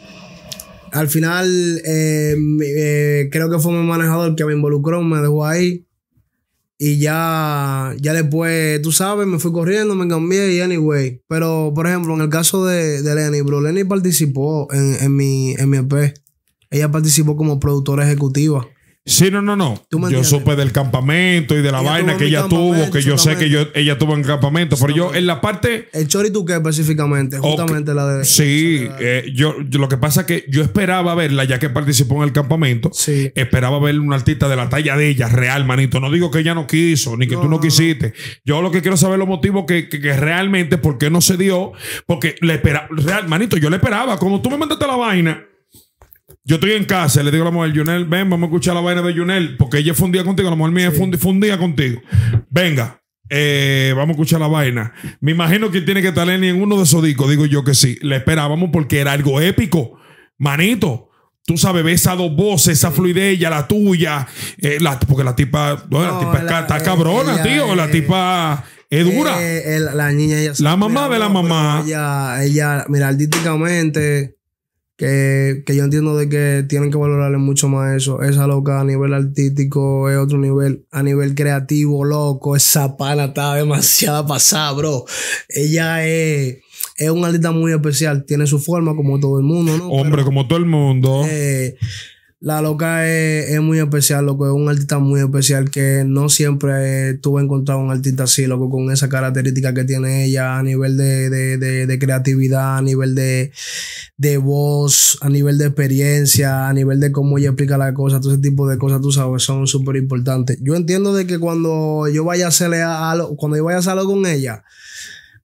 Al final, eh, eh, creo que fue mi manejador que me involucró, me dejó ahí. Y ya, ya después, tú sabes, me fui corriendo, me cambié y anyway. Pero, por ejemplo, en el caso de, de Lenny, bro, Lenny participó en, en, mi, en mi EP. Ella participó como productora ejecutiva. Sí, no, no, no. Yo supe del campamento y de la vaina que ella tuvo, que yo sé que yo, ella tuvo en campamento, pero yo en la parte... El Chori qué específicamente, justamente la de... Sí, eh, yo, lo que pasa es que yo esperaba verla, ya que participó en el campamento, sí. esperaba ver una artista de la talla de ella, real, manito. No digo que ella no quiso, ni que tú no, quisiste. Yo lo que quiero saber los motivos que, que, que realmente, por qué no se dio, porque le esperaba, real, manito, yo le esperaba, como tú me mandaste la vaina. Yo estoy en casa, le digo a la mujer, Junel, ven, vamos a escuchar la vaina de Junel, porque ella fue un contigo, la mujer mía sí. fue, un, contigo. Venga, eh, vamos a escuchar la vaina. Me imagino que tiene que estar en uno de esos discos, digo yo que sí. Le esperábamos porque era algo épico. Manito, tú sabes, ves esas dos voces, esa fluidez, la tuya, eh, la, porque la tipa, no, la tipa está eh, cabrona, tío, la tipa... Es dura. la niña ella La mamá de la mamá. Ella, ella, mira, artísticamente que, que yo entiendo de que tienen que valorarle mucho más eso. Esa loca a nivel artístico es otro nivel. A nivel creativo, loco, esa pana está demasiado pasada, bro. Ella es es un artista muy especial, tiene su forma como todo el mundo, ¿no? Hombre, como todo el mundo. Eh, la loca es, muy especial, loco, es un artista muy especial que no siempre eh, tuve encontrado un artista así, loco, con esa característica que tiene ella a nivel de, creatividad, a nivel de, voz, a nivel de experiencia, a nivel de cómo ella explica las cosas, todo ese tipo de cosas, tú sabes, son súper importantes. Yo entiendo de que cuando yo vaya a hacerle algo, cuando yo vaya a hacer algo con ella,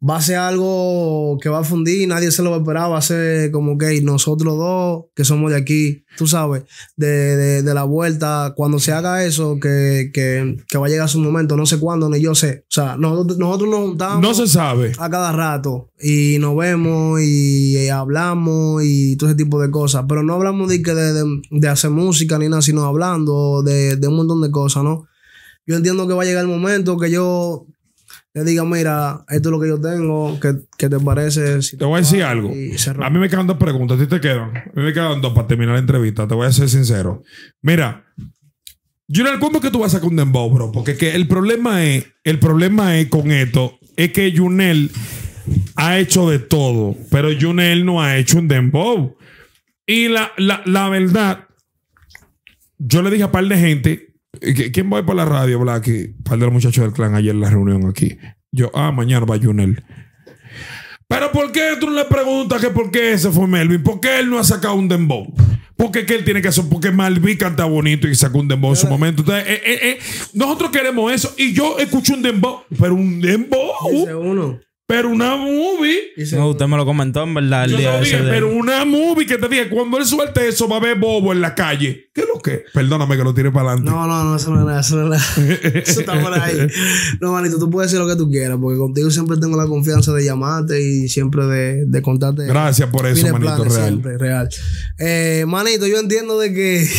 va a ser algo que va a fundir, nadie se lo va a esperar, va a ser como que nosotros dos que somos de aquí, tú sabes, de, la vuelta, cuando se haga eso, que, que, que, va a llegar su momento, no sé cuándo, ni yo sé. O sea, nosotros, nos juntamos. No se sabe. A cada rato y nos vemos y, hablamos y todo ese tipo de cosas, pero no hablamos de, que de, hacer música ni nada, sino hablando de, de un montón de cosas, ¿no? Yo entiendo que va a llegar el momento que yo ...le diga, mira, esto es lo que yo tengo, ...que te parece? Si te, voy a decir algo. A mí me quedan dos preguntas, a te quedan. A mí me quedan dos para terminar la entrevista, te voy a ser sincero. Mira, ...Junel ¿cómo es que tú vas a sacar un dembow, bro? Porque que el problema es, el problema es con esto, es que Junel ha hecho de todo, pero Junel no ha hecho un dembow. Y la, la verdad, yo le dije a un par de gente ¿Quién va para la radio, Blacky? Para de los muchachos del clan ayer en la reunión aquí. Yo, ah, mañana va Junel. Pero ¿por qué tú no le preguntas que por qué ese fue Melvin? ¿Por qué él no ha sacado un dembow? Porque qué él tiene que hacer, porque Melvin canta bonito y sacó un dembow en su momento. Eh, eh, eh, nosotros queremos eso. Y yo escucho un dembow, pero un dembow. uno. Pero una movie. No, usted me lo comentó, en verdad. El día dije, pero una movie que te dije, cuando él suelte eso, va a ver bobo en la calle. ¿Qué es lo que? Perdóname que lo tire para adelante. No, no, no, eso no es nada, eso no es nada. (laughs) eso está por ahí. No, manito, tú puedes decir lo que tú quieras, porque contigo siempre tengo la confianza de llamarte y siempre de, de contarte. Gracias por eso, manito, real. Siempre, real. Eh, manito, yo entiendo de que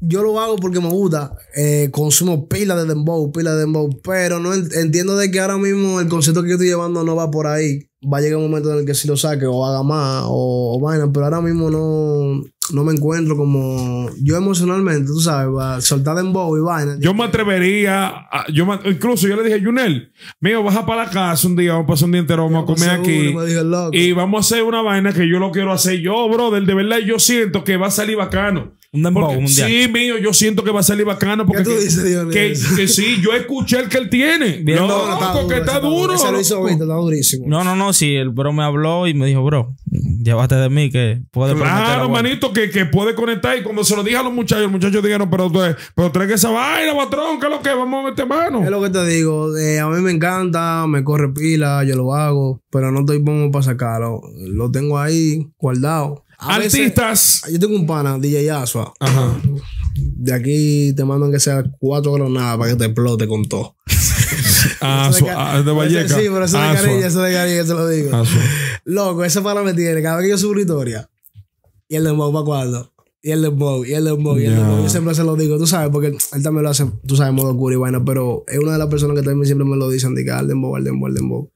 yo lo hago porque me gusta. Eh, consumo pila de dembow, pila de dembow. Pero no entiendo de que ahora mismo el concepto que yo estoy llevando no va por ahí. Va a llegar un momento en el que si lo saque o haga más o, vaina. Pero ahora mismo no, no me encuentro como yo emocionalmente, tú sabes, va, soltar dembow y vaina. Yo me atrevería, yo incluso yo le dije, Junel, mío, baja para la casa un día, vamos a pasar un día entero, vamos a pues, comer aquí. y vamos a hacer una vaina que yo lo quiero hacer yo, brother. De verdad, yo siento que va a salir bacano. Un dembow mundial. Sí, mío, yo siento que va a salir bacano. Porque ¿Qué tú dices, que, sí, yo escuché el que él tiene. no, no, está, duro. Se lo hizo visto, está durísimo. No, no, no, sí, el bro me habló y me dijo, bro, llévate de mí que puede Claro, manito, que, que puede conectar. Y cuando se lo dije a los muchachos, los muchachos dijeron, pero, pero trae esa vaina, patrón, que es lo que? Vamos a meter mano. Es lo que te digo, eh, a mí me encanta, me corre pila, yo lo hago, pero no estoy como para sacarlo. Lo tengo ahí guardado. Artistas. yo tengo un pana, DJ Asua. Ajá. De aquí te mandan que sea cuatro granadas para que te explote con todo. Asua, (laughs) ah, de ah, Valleca. Sí, pero eso de ah, carilla, eso de carilla, se lo digo. Loco, ese pana me tiene. Cada vez que yo subo una historia, y el de para cuando. Y el de y el de y el de Yo siempre se lo digo, tú sabes, porque él también lo hace, tú sabes, modo oscuro y vaina, pero es una de las personas que también siempre me lo dicen, de que el al el al el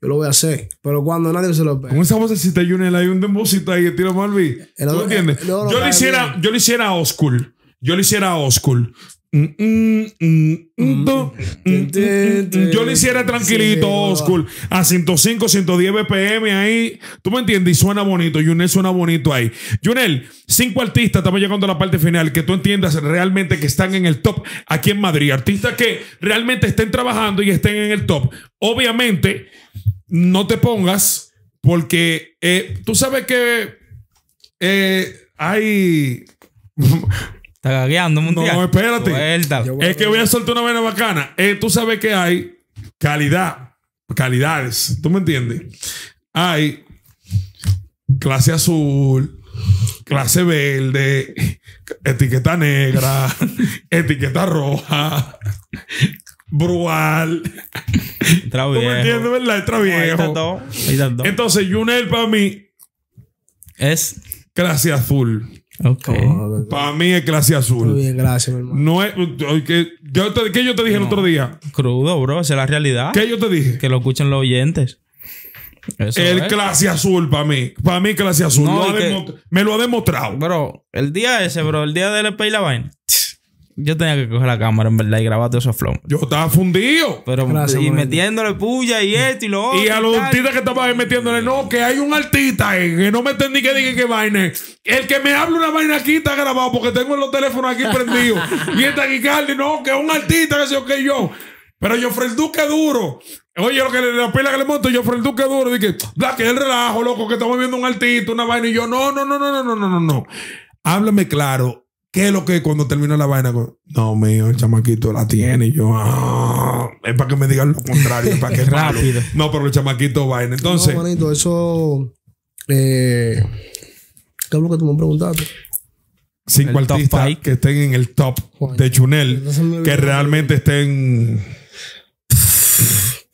yo lo voy a hacer. Pero cuando nadie se lo pega. Con esa vocecita, Junel, hay un dembocito ahí que tira Malvi. ¿Tú entiendes? yo, le hiciera, yo a Oscul. Yo le hiciera a Oscul. Yo le hiciera tranquilito, Oscul, a 105, 110 BPM ahí. ¿Tú me entiendes? Y suena bonito. Junel suena bonito ahí. Junel, cinco artistas, estamos llegando a la parte final, que tú entiendas realmente que están en el top aquí en Madrid. Artistas que realmente estén trabajando y estén en el top. Obviamente no te pongas porque eh, tú sabes que eh, hay... (laughs) Está gagueando mundial. No, espérate. Es que voy a soltar una vena bacana. Eh, tú sabes que hay calidad, calidades. ¿Tú me entiendes? Hay clase azul, clase verde, (laughs) etiqueta negra, (laughs) etiqueta roja, Brual. Entra viejo. viejo. Entonces, Junel para mí es clase azul. Ok. para mí es clase azul. Muy bien, gracias, hermano. No es, que, yo te, ¿Qué yo te dije el otro día? Crudo, bro. Esa es la realidad. ¿Qué yo te dije? Que lo escuchen los oyentes. el es. clase azul para mí. Para mí, clase azul. me lo ha demostrado. Bro, el día ese, bro. El día del EP y la vaina. Yo tenía que coger la cámara, en verdad, y grabar todo esos flow. Yo estaba fundido. Pero, y metiéndole puya y esto y lo otro. Y a los artistas que estaban ahí metiéndole, no, que hay un artista que no me entendí que diga que vaina. El que me habla una vaina aquí está grabado porque tengo los teléfonos aquí prendidos. (laughs) y está aquí, Carly, no, que es un artista, que sé yo, que yo. Pero el Duque duro. Oye, lo que la pila que le monto, yo el Duque duro. Dije, black que el relajo, loco, que estamos viendo un artista, una vaina. Y yo, no, no, no, no, no, no, no, no. Háblame claro ¿Qué es lo que cuando termina la vaina? No, mío, el chamaquito la tiene. yo, ah, es para que me digan lo contrario, es para que rápido. No, pero el chamaquito vaina. Entonces. No, eso. Eh, ¿Qué es lo que tú me preguntaste? Cinco artistas que estén en el top de Chunel, que realmente estén.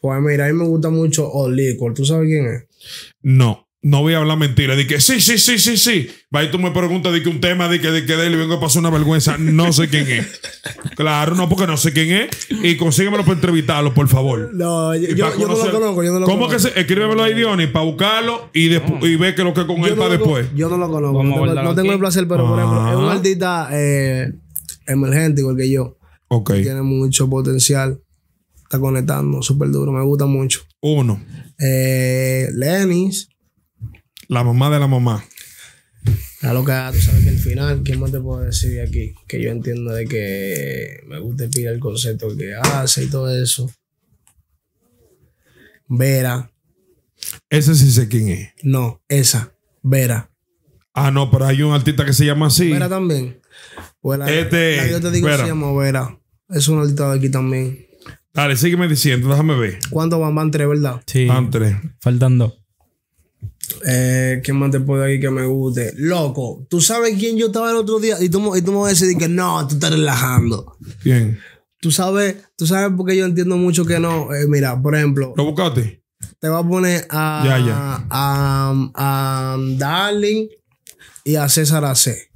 Pues mira, a mí me gusta mucho Old ¿Tú sabes quién es? No no voy a hablar mentira. Dije, sí, sí, sí, sí, sí. Va y tú me preguntas de que un tema, de que de que de vengo a pasar una vergüenza. No sé quién es. (laughs) Claro, no, porque no sé quién es. Y consíguemelo para entrevistarlo, por favor. No, yo, no lo conozco. ¿Cómo que se, escríbemelo a Diony para buscarlo y, ver qué ve lo que con él para después? Yo no lo conozco. No tengo, el placer, pero por ejemplo, es un ah. artista eh, emergente igual que yo. Ok. tiene mucho potencial. Está conectando súper duro. Me gusta mucho. Uno. Eh, Lenis. La mamá de la mamá. La loca, tú sabes que al final, ¿quién más te puedo decir de aquí? Que yo entiendo de que me gusta el concepto que hace y todo eso. Vera. Ese sí sé quién es. No, esa, Vera. Ah, no, pero hay un artista que se llama así. Vera también. Pues este, yo te digo que se llama Vera. Es un artista de aquí también. Dale, sígueme diciendo, déjame ver. ¿Cuántos van? Van tres, ¿verdad? Sí. Van tres. Faltan dos. Eh, ¿Quién más te puede decir que me guste? Loco, ¿tú sabes quién yo estaba el otro día? Y tú, me vas a decir que no, tú estás relajando. Bien. Tú sabes, tú sabes porque yo entiendo mucho que no. Eh, mira, por ejemplo. ¿Lo buscaste? Te voy a poner a, a, um, a, um, Darling y a César AC.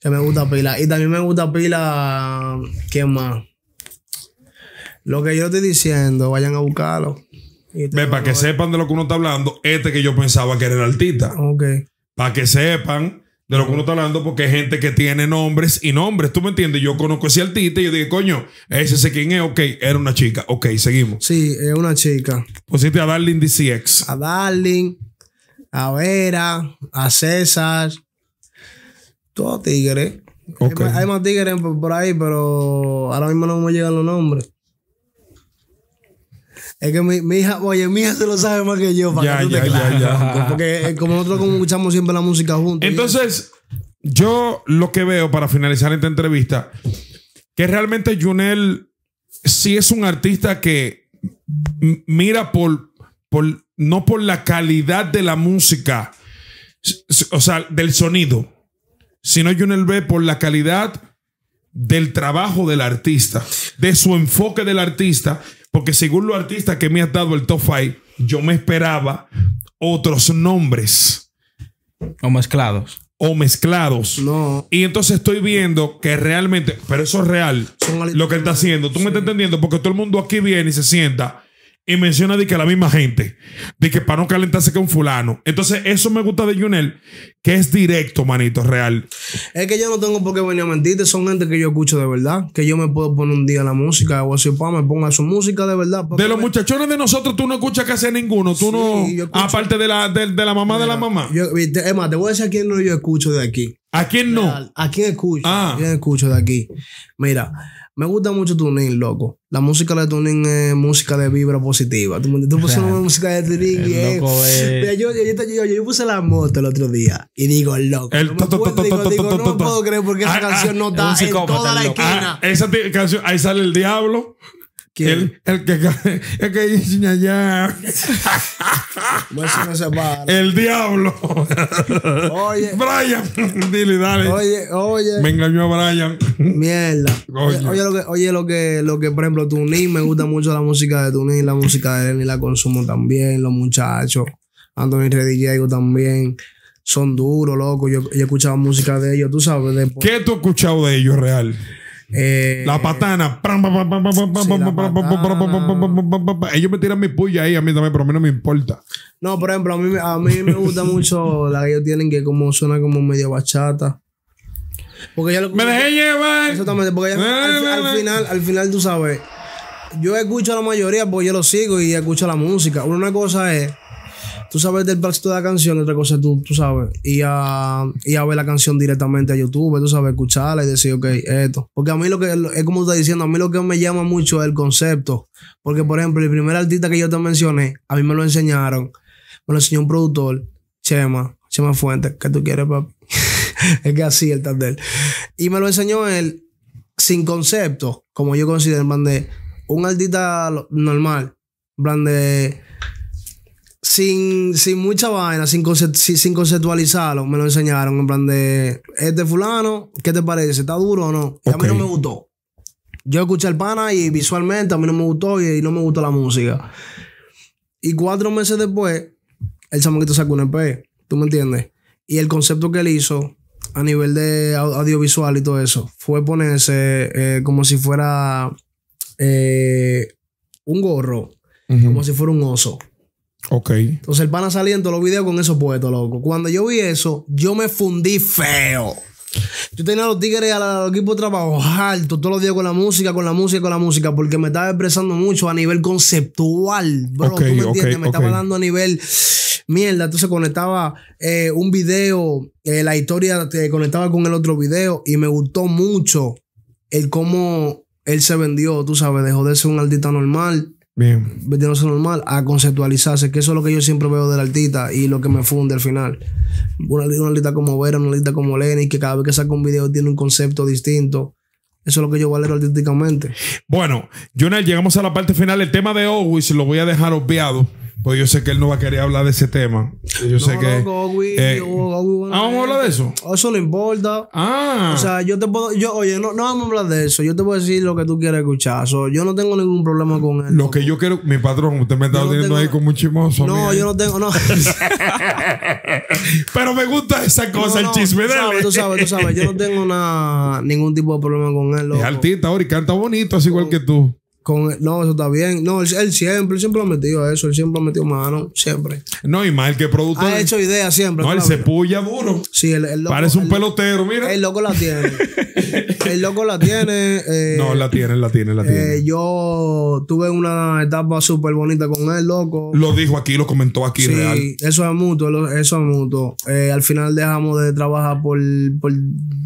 Que me gusta pila. Y también me gusta pila. Um, ¿Quién más? Lo que yo estoy diciendo, vayan a buscarlo para que sepan de lo que uno está hablando, este que yo pensaba que era el artista. Ok. Para que sepan de lo que uno está hablando, porque hay gente que tiene nombres y nombres. ¿Tú me entiendes? Yo conozco ese artista y yo dije, coño, ese sé quién es. Ok, era una chica. Ok, seguimos. Sí, es una chica. Pusiste a Darling DCX. A Darling, a Vera, a César. Todos tigre Hay, más tigres por ahí, pero ahora mismo no me llegan los nombres. Es que mi, hija, oye, mi hija se lo sabe más que yo, para (laughs) Porque eh, como nosotros como escuchamos siempre la música juntos. Entonces, yo lo que veo para finalizar esta entrevista, que realmente Junel sí es un artista que mira por, por, no por la calidad de la música, o sea, del sonido, sino Junel ve por la calidad del trabajo del artista, de su enfoque del artista porque según los artistas que me han dado el top 5, yo me esperaba otros nombres. O mezclados. O mezclados. No. Y entonces estoy viendo que realmente, pero eso es real, lo que él está haciendo. Tú me estás entendiendo, porque todo el mundo aquí viene y se sienta y menciona de que la misma gente, de que para no calentarse con fulano. Entonces, eso me gusta de Junel, que es directo, manito, real. Es que yo no tengo por qué venir a mentirte, son gente que yo escucho de verdad, que yo me puedo poner un día la música o así, pa, me ponga su música de verdad. De los muchachones de nosotros, tú no escuchas casi a ninguno, tú no, aparte de la, de, la mamá de la mamá. Yo, es más, te voy a decir a quién no yo escucho de aquí. ¿A quién no? ¿A quién escucho? Ah. ¿A quién escucho de aquí? Mira, me gusta mucho Tunin, loco. La música de Tunin es música de vibra positiva. Tú, (laughs) pusiste una música de Tunin y es... yo, puse la moto el otro día y digo, loco. no, puedo creer porque esa ah, ah, canción no está en toda la esquina. Ah, esa canción, ahí sale el diablo el, el, que (laughs) el que el diablo oye Brian (laughs) dile dale oye oye me engañó a Brian mierda oye, lo que oye lo que por ejemplo Tunis. me gusta mucho la música de Tunis. la música de él y la consumo también los muchachos Anthony Redigiego también son duros loco yo, he escuchado música de ellos tú sabes de... ¿qué tú has escuchado de ellos real? la patana. Ellos me tiran mi puya ahí a mí también, pero a mí no me importa. No, por ejemplo, a mí, me gusta mucho la que ellos tienen que como suena como medio bachata. Porque Me dejé llevar. Exactamente, porque al, final, al final tú sabes, yo escucho la mayoría porque yo lo sigo y escucho la música. Una cosa es Tú sabes del texto de la canción, otra cosa tú, tú sabes. Y a, y a ver la canción directamente a YouTube, tú sabes, escucharla y decir, ok, esto. Porque a mí lo que, es como tú estás diciendo, a mí lo que me llama mucho es el concepto. Porque, por ejemplo, el primer artista que yo te mencioné, a mí me lo enseñaron, me lo enseñó un productor, Chema, Chema Fuentes, que tú quieres, papi. (laughs) es que así el tal Y me lo enseñó él sin concepto, como yo considero, en plan de un artista normal, en plan de sin, mucha vaina, sin, sin conceptualizarlo, me lo enseñaron en plan de, este fulano, ¿qué te parece? ¿Está duro o no? Y a mí no me gustó. Yo escuché el pana y visualmente a mí no me gustó y, no me gustó la música. Y cuatro meses después, el chamoquito sacó un EP, ¿tú me entiendes? Y el concepto que él hizo a nivel de audiovisual y todo eso fue ponerse eh, como si fuera eh, un gorro, como si fuera un oso. Ok. Entonces van a todos los videos con esos puestos, loco. Cuando yo vi eso, yo me fundí feo. Yo tenía a los tigres al equipo de trabajo alto todos los días con la música, con la música, con la música, porque me estaba expresando mucho a nivel conceptual, bro. ¿tú me entiendes? me estaba dando a nivel mierda. Entonces conectaba eh, un video, eh, la historia te conectaba con el otro video y me gustó mucho el cómo él se vendió, tú sabes, dejó de ser un artista normal Bien. normal a conceptualizarse, que eso es lo que yo siempre veo del artista y lo que me funde al final. Una, una artista como Vera, una artista como Lenny, que cada vez que saca un video tiene un concepto distinto. Eso es lo que yo valero artísticamente. Bueno, Jonel, llegamos a la parte final. El tema de Owis lo voy a dejar obviado pues yo sé que él no va a querer hablar de ese tema. Yo sé que. ah, vamos a hablar de eso. Eso no importa. Ah. O sea, yo te puedo. Yo, oye, no, no vamos a hablar de eso. Yo te puedo decir lo que tú quieras escuchar. yo no tengo ningún problema con él. Lo que yo quiero. Mi patrón, usted me está teniendo ahí con un chismoso No, yo no tengo. No. (laughs) Pero me gusta esa cosa, el chisme de él. Tú sabes, tú sabes. Yo no tengo una, ningún tipo de problema con él. Es artista ahora y canta bonito, así igual que tú no, eso está bien. No, él, siempre, él siempre ha metido eso, él siempre ha metido mano, siempre. No, y más el que productor. Ha hecho ideas siempre. No, él se puya duro. Sí, el, Parece un pelotero, mira. El loco la tiene. el (laughs) loco la tiene. Eh, no, la tiene, la tiene, la eh, tiene. yo tuve una etapa súper bonita con el loco. Lo dijo aquí, lo comentó aquí, sí, Eso es mutuo, eso es mutuo. Eh, al final dejamos de trabajar por, por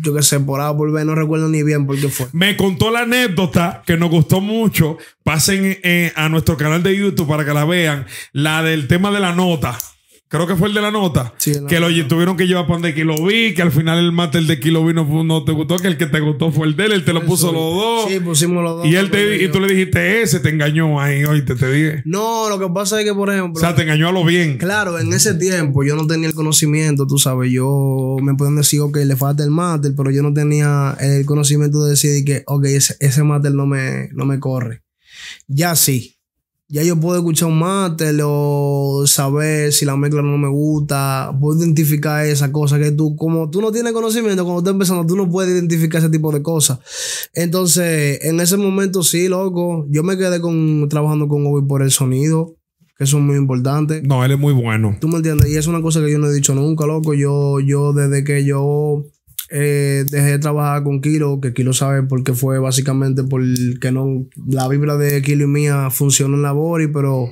yo qué sé, por A, por B, no recuerdo ni bien por qué fue. Me contó la anécdota que nos gustó mucho pasen eh, a nuestro canal de YouTube para que la vean, la del tema de la nota. Creo que fue el de la nota. que lo tuvieron que llevar pan de lo vi, que al final el máster de Kilo no, no, te gustó, que el que te gustó fue el de él, te lo puso los dos. Y él te, y tú le dijiste ese, te engañó ahí, hoy te, dije. No, lo que pasa es que, por ejemplo. O sea, te engañó a lo bien. Claro, en ese tiempo yo no tenía el conocimiento, tú sabes. Yo me pueden decir, ok, le falta el máster, pero yo no tenía el conocimiento de decir que, ok, ese, ese no me, no me corre. Ya sí. Ya yo puedo escuchar un máster o saber si la mezcla no me gusta. Puedo identificar esa cosa que tú, como tú no tienes conocimiento, cuando estás empezando, tú no puedes identificar ese tipo de cosas. Entonces, en ese momento sí, loco. Yo me quedé con, trabajando con Obi por el sonido que eso es muy importante. No, él es muy bueno. Tú me entiendes, y es una cosa que yo no he dicho nunca, loco. Yo, yo desde que yo eh, dejé de trabajar con Kilo, que Kilo sabe porque fue básicamente porque no, la vibra de Kilo y mía funcionó en la Bori, pero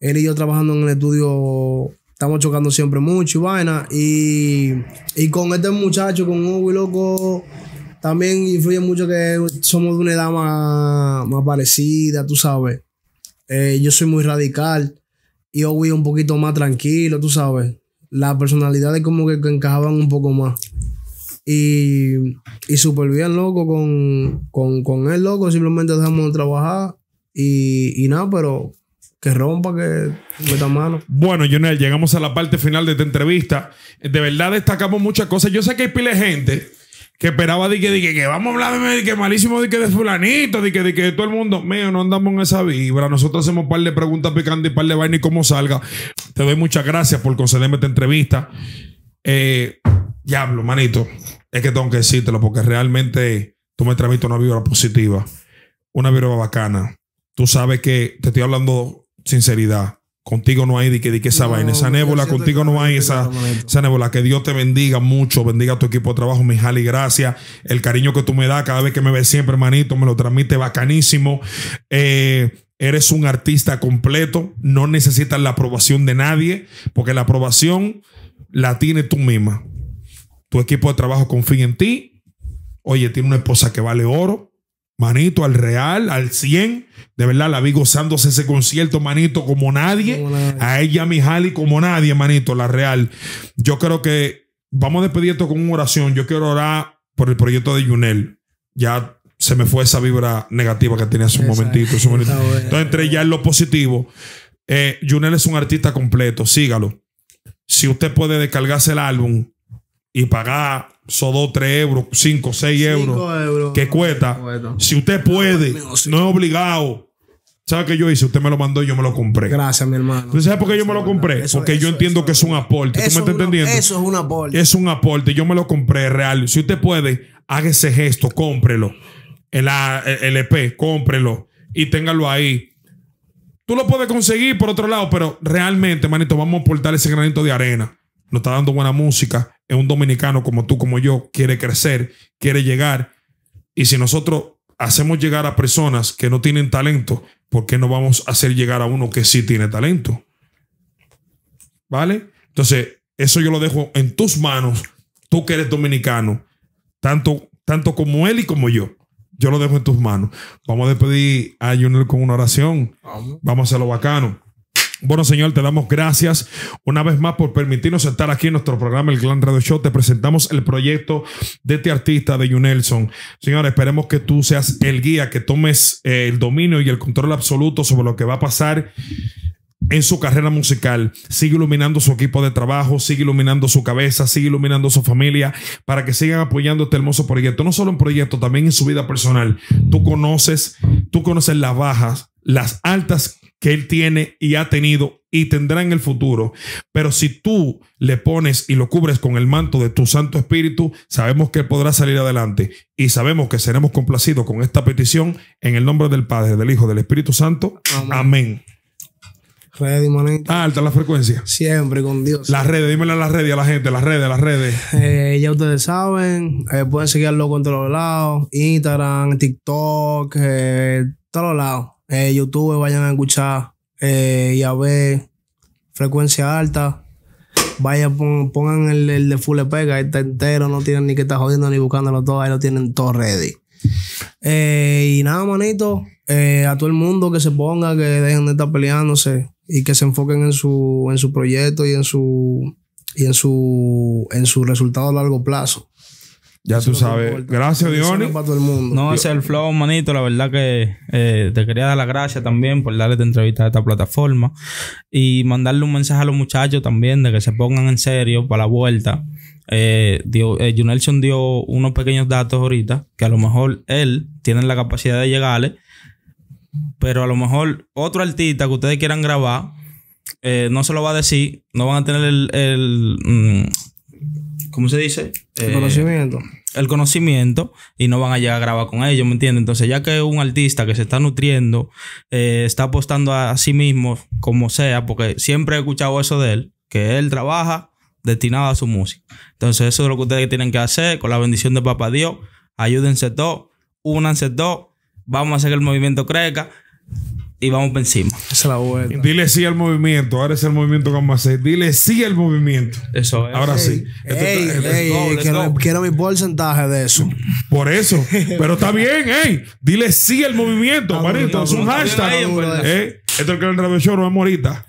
él y yo trabajando en el estudio estamos chocando siempre mucho y vaina. Y, con este muchacho, con Hugo Loco, también influye mucho que somos de una edad más, parecida, tú sabes. Eh, yo soy muy radical y Owi un poquito más tranquilo, tú sabes. Las personalidades como que encajaban un poco más. Y, y super bien, loco, con, con, él, loco. Simplemente dejamos de trabajar y, nada, pero que rompa, que meta mano. Bueno, Jonel, llegamos a la parte final de esta entrevista. De verdad destacamos muchas cosas. Yo sé que hay pile gente que esperaba de que, de que, vamos a hablar de que malísimo de que de fulanito, de que, de que todo el mundo, mío, no andamos en esa vibra, nosotros hacemos un par de preguntas picantes y par de vainas y cómo salga. Te doy muchas gracias por concederme esta entrevista. Eh, diablo, manito, es que tengo que decírtelo porque realmente tú me transmites una vibra positiva, una vibra bacana. Tú sabes que te estoy hablando sinceridad. Contigo no hay de que, de que esa vaina, esa nébula, contigo no hay esa, esa Que Dios te bendiga mucho, bendiga a tu equipo de trabajo, mi y gracias. El cariño que tú me das cada vez que me ves siempre, manito me lo transmite bacanísimo. Eh, eres un artista completo, no necesitas la aprobación de nadie, porque la aprobación la tienes tú misma. Tu equipo de trabajo confía en ti. Oye, tiene una esposa que vale oro. Manito, al real, al 100. De verdad, la vi gozándose ese concierto, manito, como nadie. A ella, mi Jali, como nadie, manito, la real. Yo creo que vamos a despedir esto con una oración. Yo quiero orar por el proyecto de Junel. Ya se me fue esa vibra negativa que tenía hace un momentito. Entonces entre ya en lo positivo. Junel eh, es un artista completo, sígalo. Si usted puede descargarse el álbum, y pagar esos 2, 3 euros, 5, 6 euros, que cuesta, si usted puede, no es obligado. ¿Sabe qué yo hice? Usted me lo mandó y yo me lo compré. Gracias, mi hermano. ¿Usted sabe por qué yo me lo compré? Porque yo entiendo que es un aporte. ¿Tú me estás entendiendo? Eso es un aporte. Es un aporte. Yo me lo compré real. Si usted puede, haga ese gesto, cómprelo. El, el EP, cómprelo y téngalo ahí. Tú lo puedes conseguir por otro lado, pero realmente, manito, vamos a aportar ese granito de arena nos está dando buena música, es un dominicano como tú, como yo, quiere crecer, quiere llegar. Y si nosotros hacemos llegar a personas que no tienen talento, ¿por qué no vamos a hacer llegar a uno que sí tiene talento? ¿Vale? Entonces, eso yo lo dejo en tus manos, tú que eres dominicano, tanto, tanto como él y como yo. Yo lo dejo en tus manos. Vamos a despedir a Junior con una oración. Vamos a hacerlo bacano. Bueno, Señor, te damos gracias una vez más por permitirnos estar aquí en nuestro programa, el Clan Radio Show. Te presentamos el proyecto de este artista, de Junelson. Señor, esperemos que tú seas el guía, que tomes eh, el dominio y el control absoluto sobre lo que va a pasar en su carrera musical. Sigue iluminando su equipo de trabajo, sigue iluminando su cabeza, sigue iluminando su familia para que sigan apoyando este hermoso proyecto. No solo en proyecto, también en su vida personal. Tú conoces, tú conoces las bajas, las altas que él tiene y ha tenido y tendrá en el futuro. Pero si tú le pones y lo cubres con el manto de tu Santo Espíritu, sabemos que podrá salir adelante y sabemos que seremos complacidos con esta petición en el nombre del Padre, del Hijo, del Espíritu Santo. Amén. Ready, ah, Alta la frecuencia. Siempre con Dios. Las redes, dímelo a las redes, a la gente, las redes, las redes. Eh, ya ustedes saben, eh, pueden seguirlo con todos los lados: Instagram, TikTok, eh, todos lados. Eh, YouTube, vayan a escuchar eh, y a ver frecuencia alta. Vayan, pongan el, de Full pega está entero, no tienen ni que estar jodiendo ni buscándolo todo, ahí lo tienen todo ready. Eh, y nada, manito, a todo el mundo que se ponga, que dejen de estar peleándose y que se enfoquen en su, en su proyecto y en su, y en su, en su resultado a largo plazo. Ya tú sabes. Gracias, mundo. No, es el flow, manito. La verdad que eh, te quería dar las gracias también por darle esta entrevista a esta plataforma. Y mandarle un mensaje a los muchachos también de que se pongan en serio para la vuelta. Eh, dio, eh, Junelson dio unos pequeños datos ahorita que a lo mejor él tiene la capacidad de llegarle. Pero a lo mejor otro artista que ustedes quieran grabar eh, no se lo va a decir, no van a tener el, mm, ¿cómo se dice? El conocimiento. Eh, el conocimiento y no van a llegar a grabar con ellos, ¿me entiendes? Entonces, ya que un artista que se está nutriendo, eh, está apostando a, sí mismo, como sea, porque siempre he escuchado eso de él, que él trabaja destinado a su música. Entonces, eso es lo que ustedes tienen que hacer con la bendición de Papá Dios. Ayúdense todos, únanse todos, vamos a hacer que el movimiento crezca y vamos por encima. Esa la Dile sí al movimiento. Ahora es el movimiento que vamos a hacer. Dile sí al movimiento. Eso es. Ahora sí. quiero, mi porcentaje de eso. Por eso. (laughs) Pero está bien, ey. Dile sí al movimiento, marito. Es un hashtag. Eh, esto es el que el Show, nos vemos ahorita.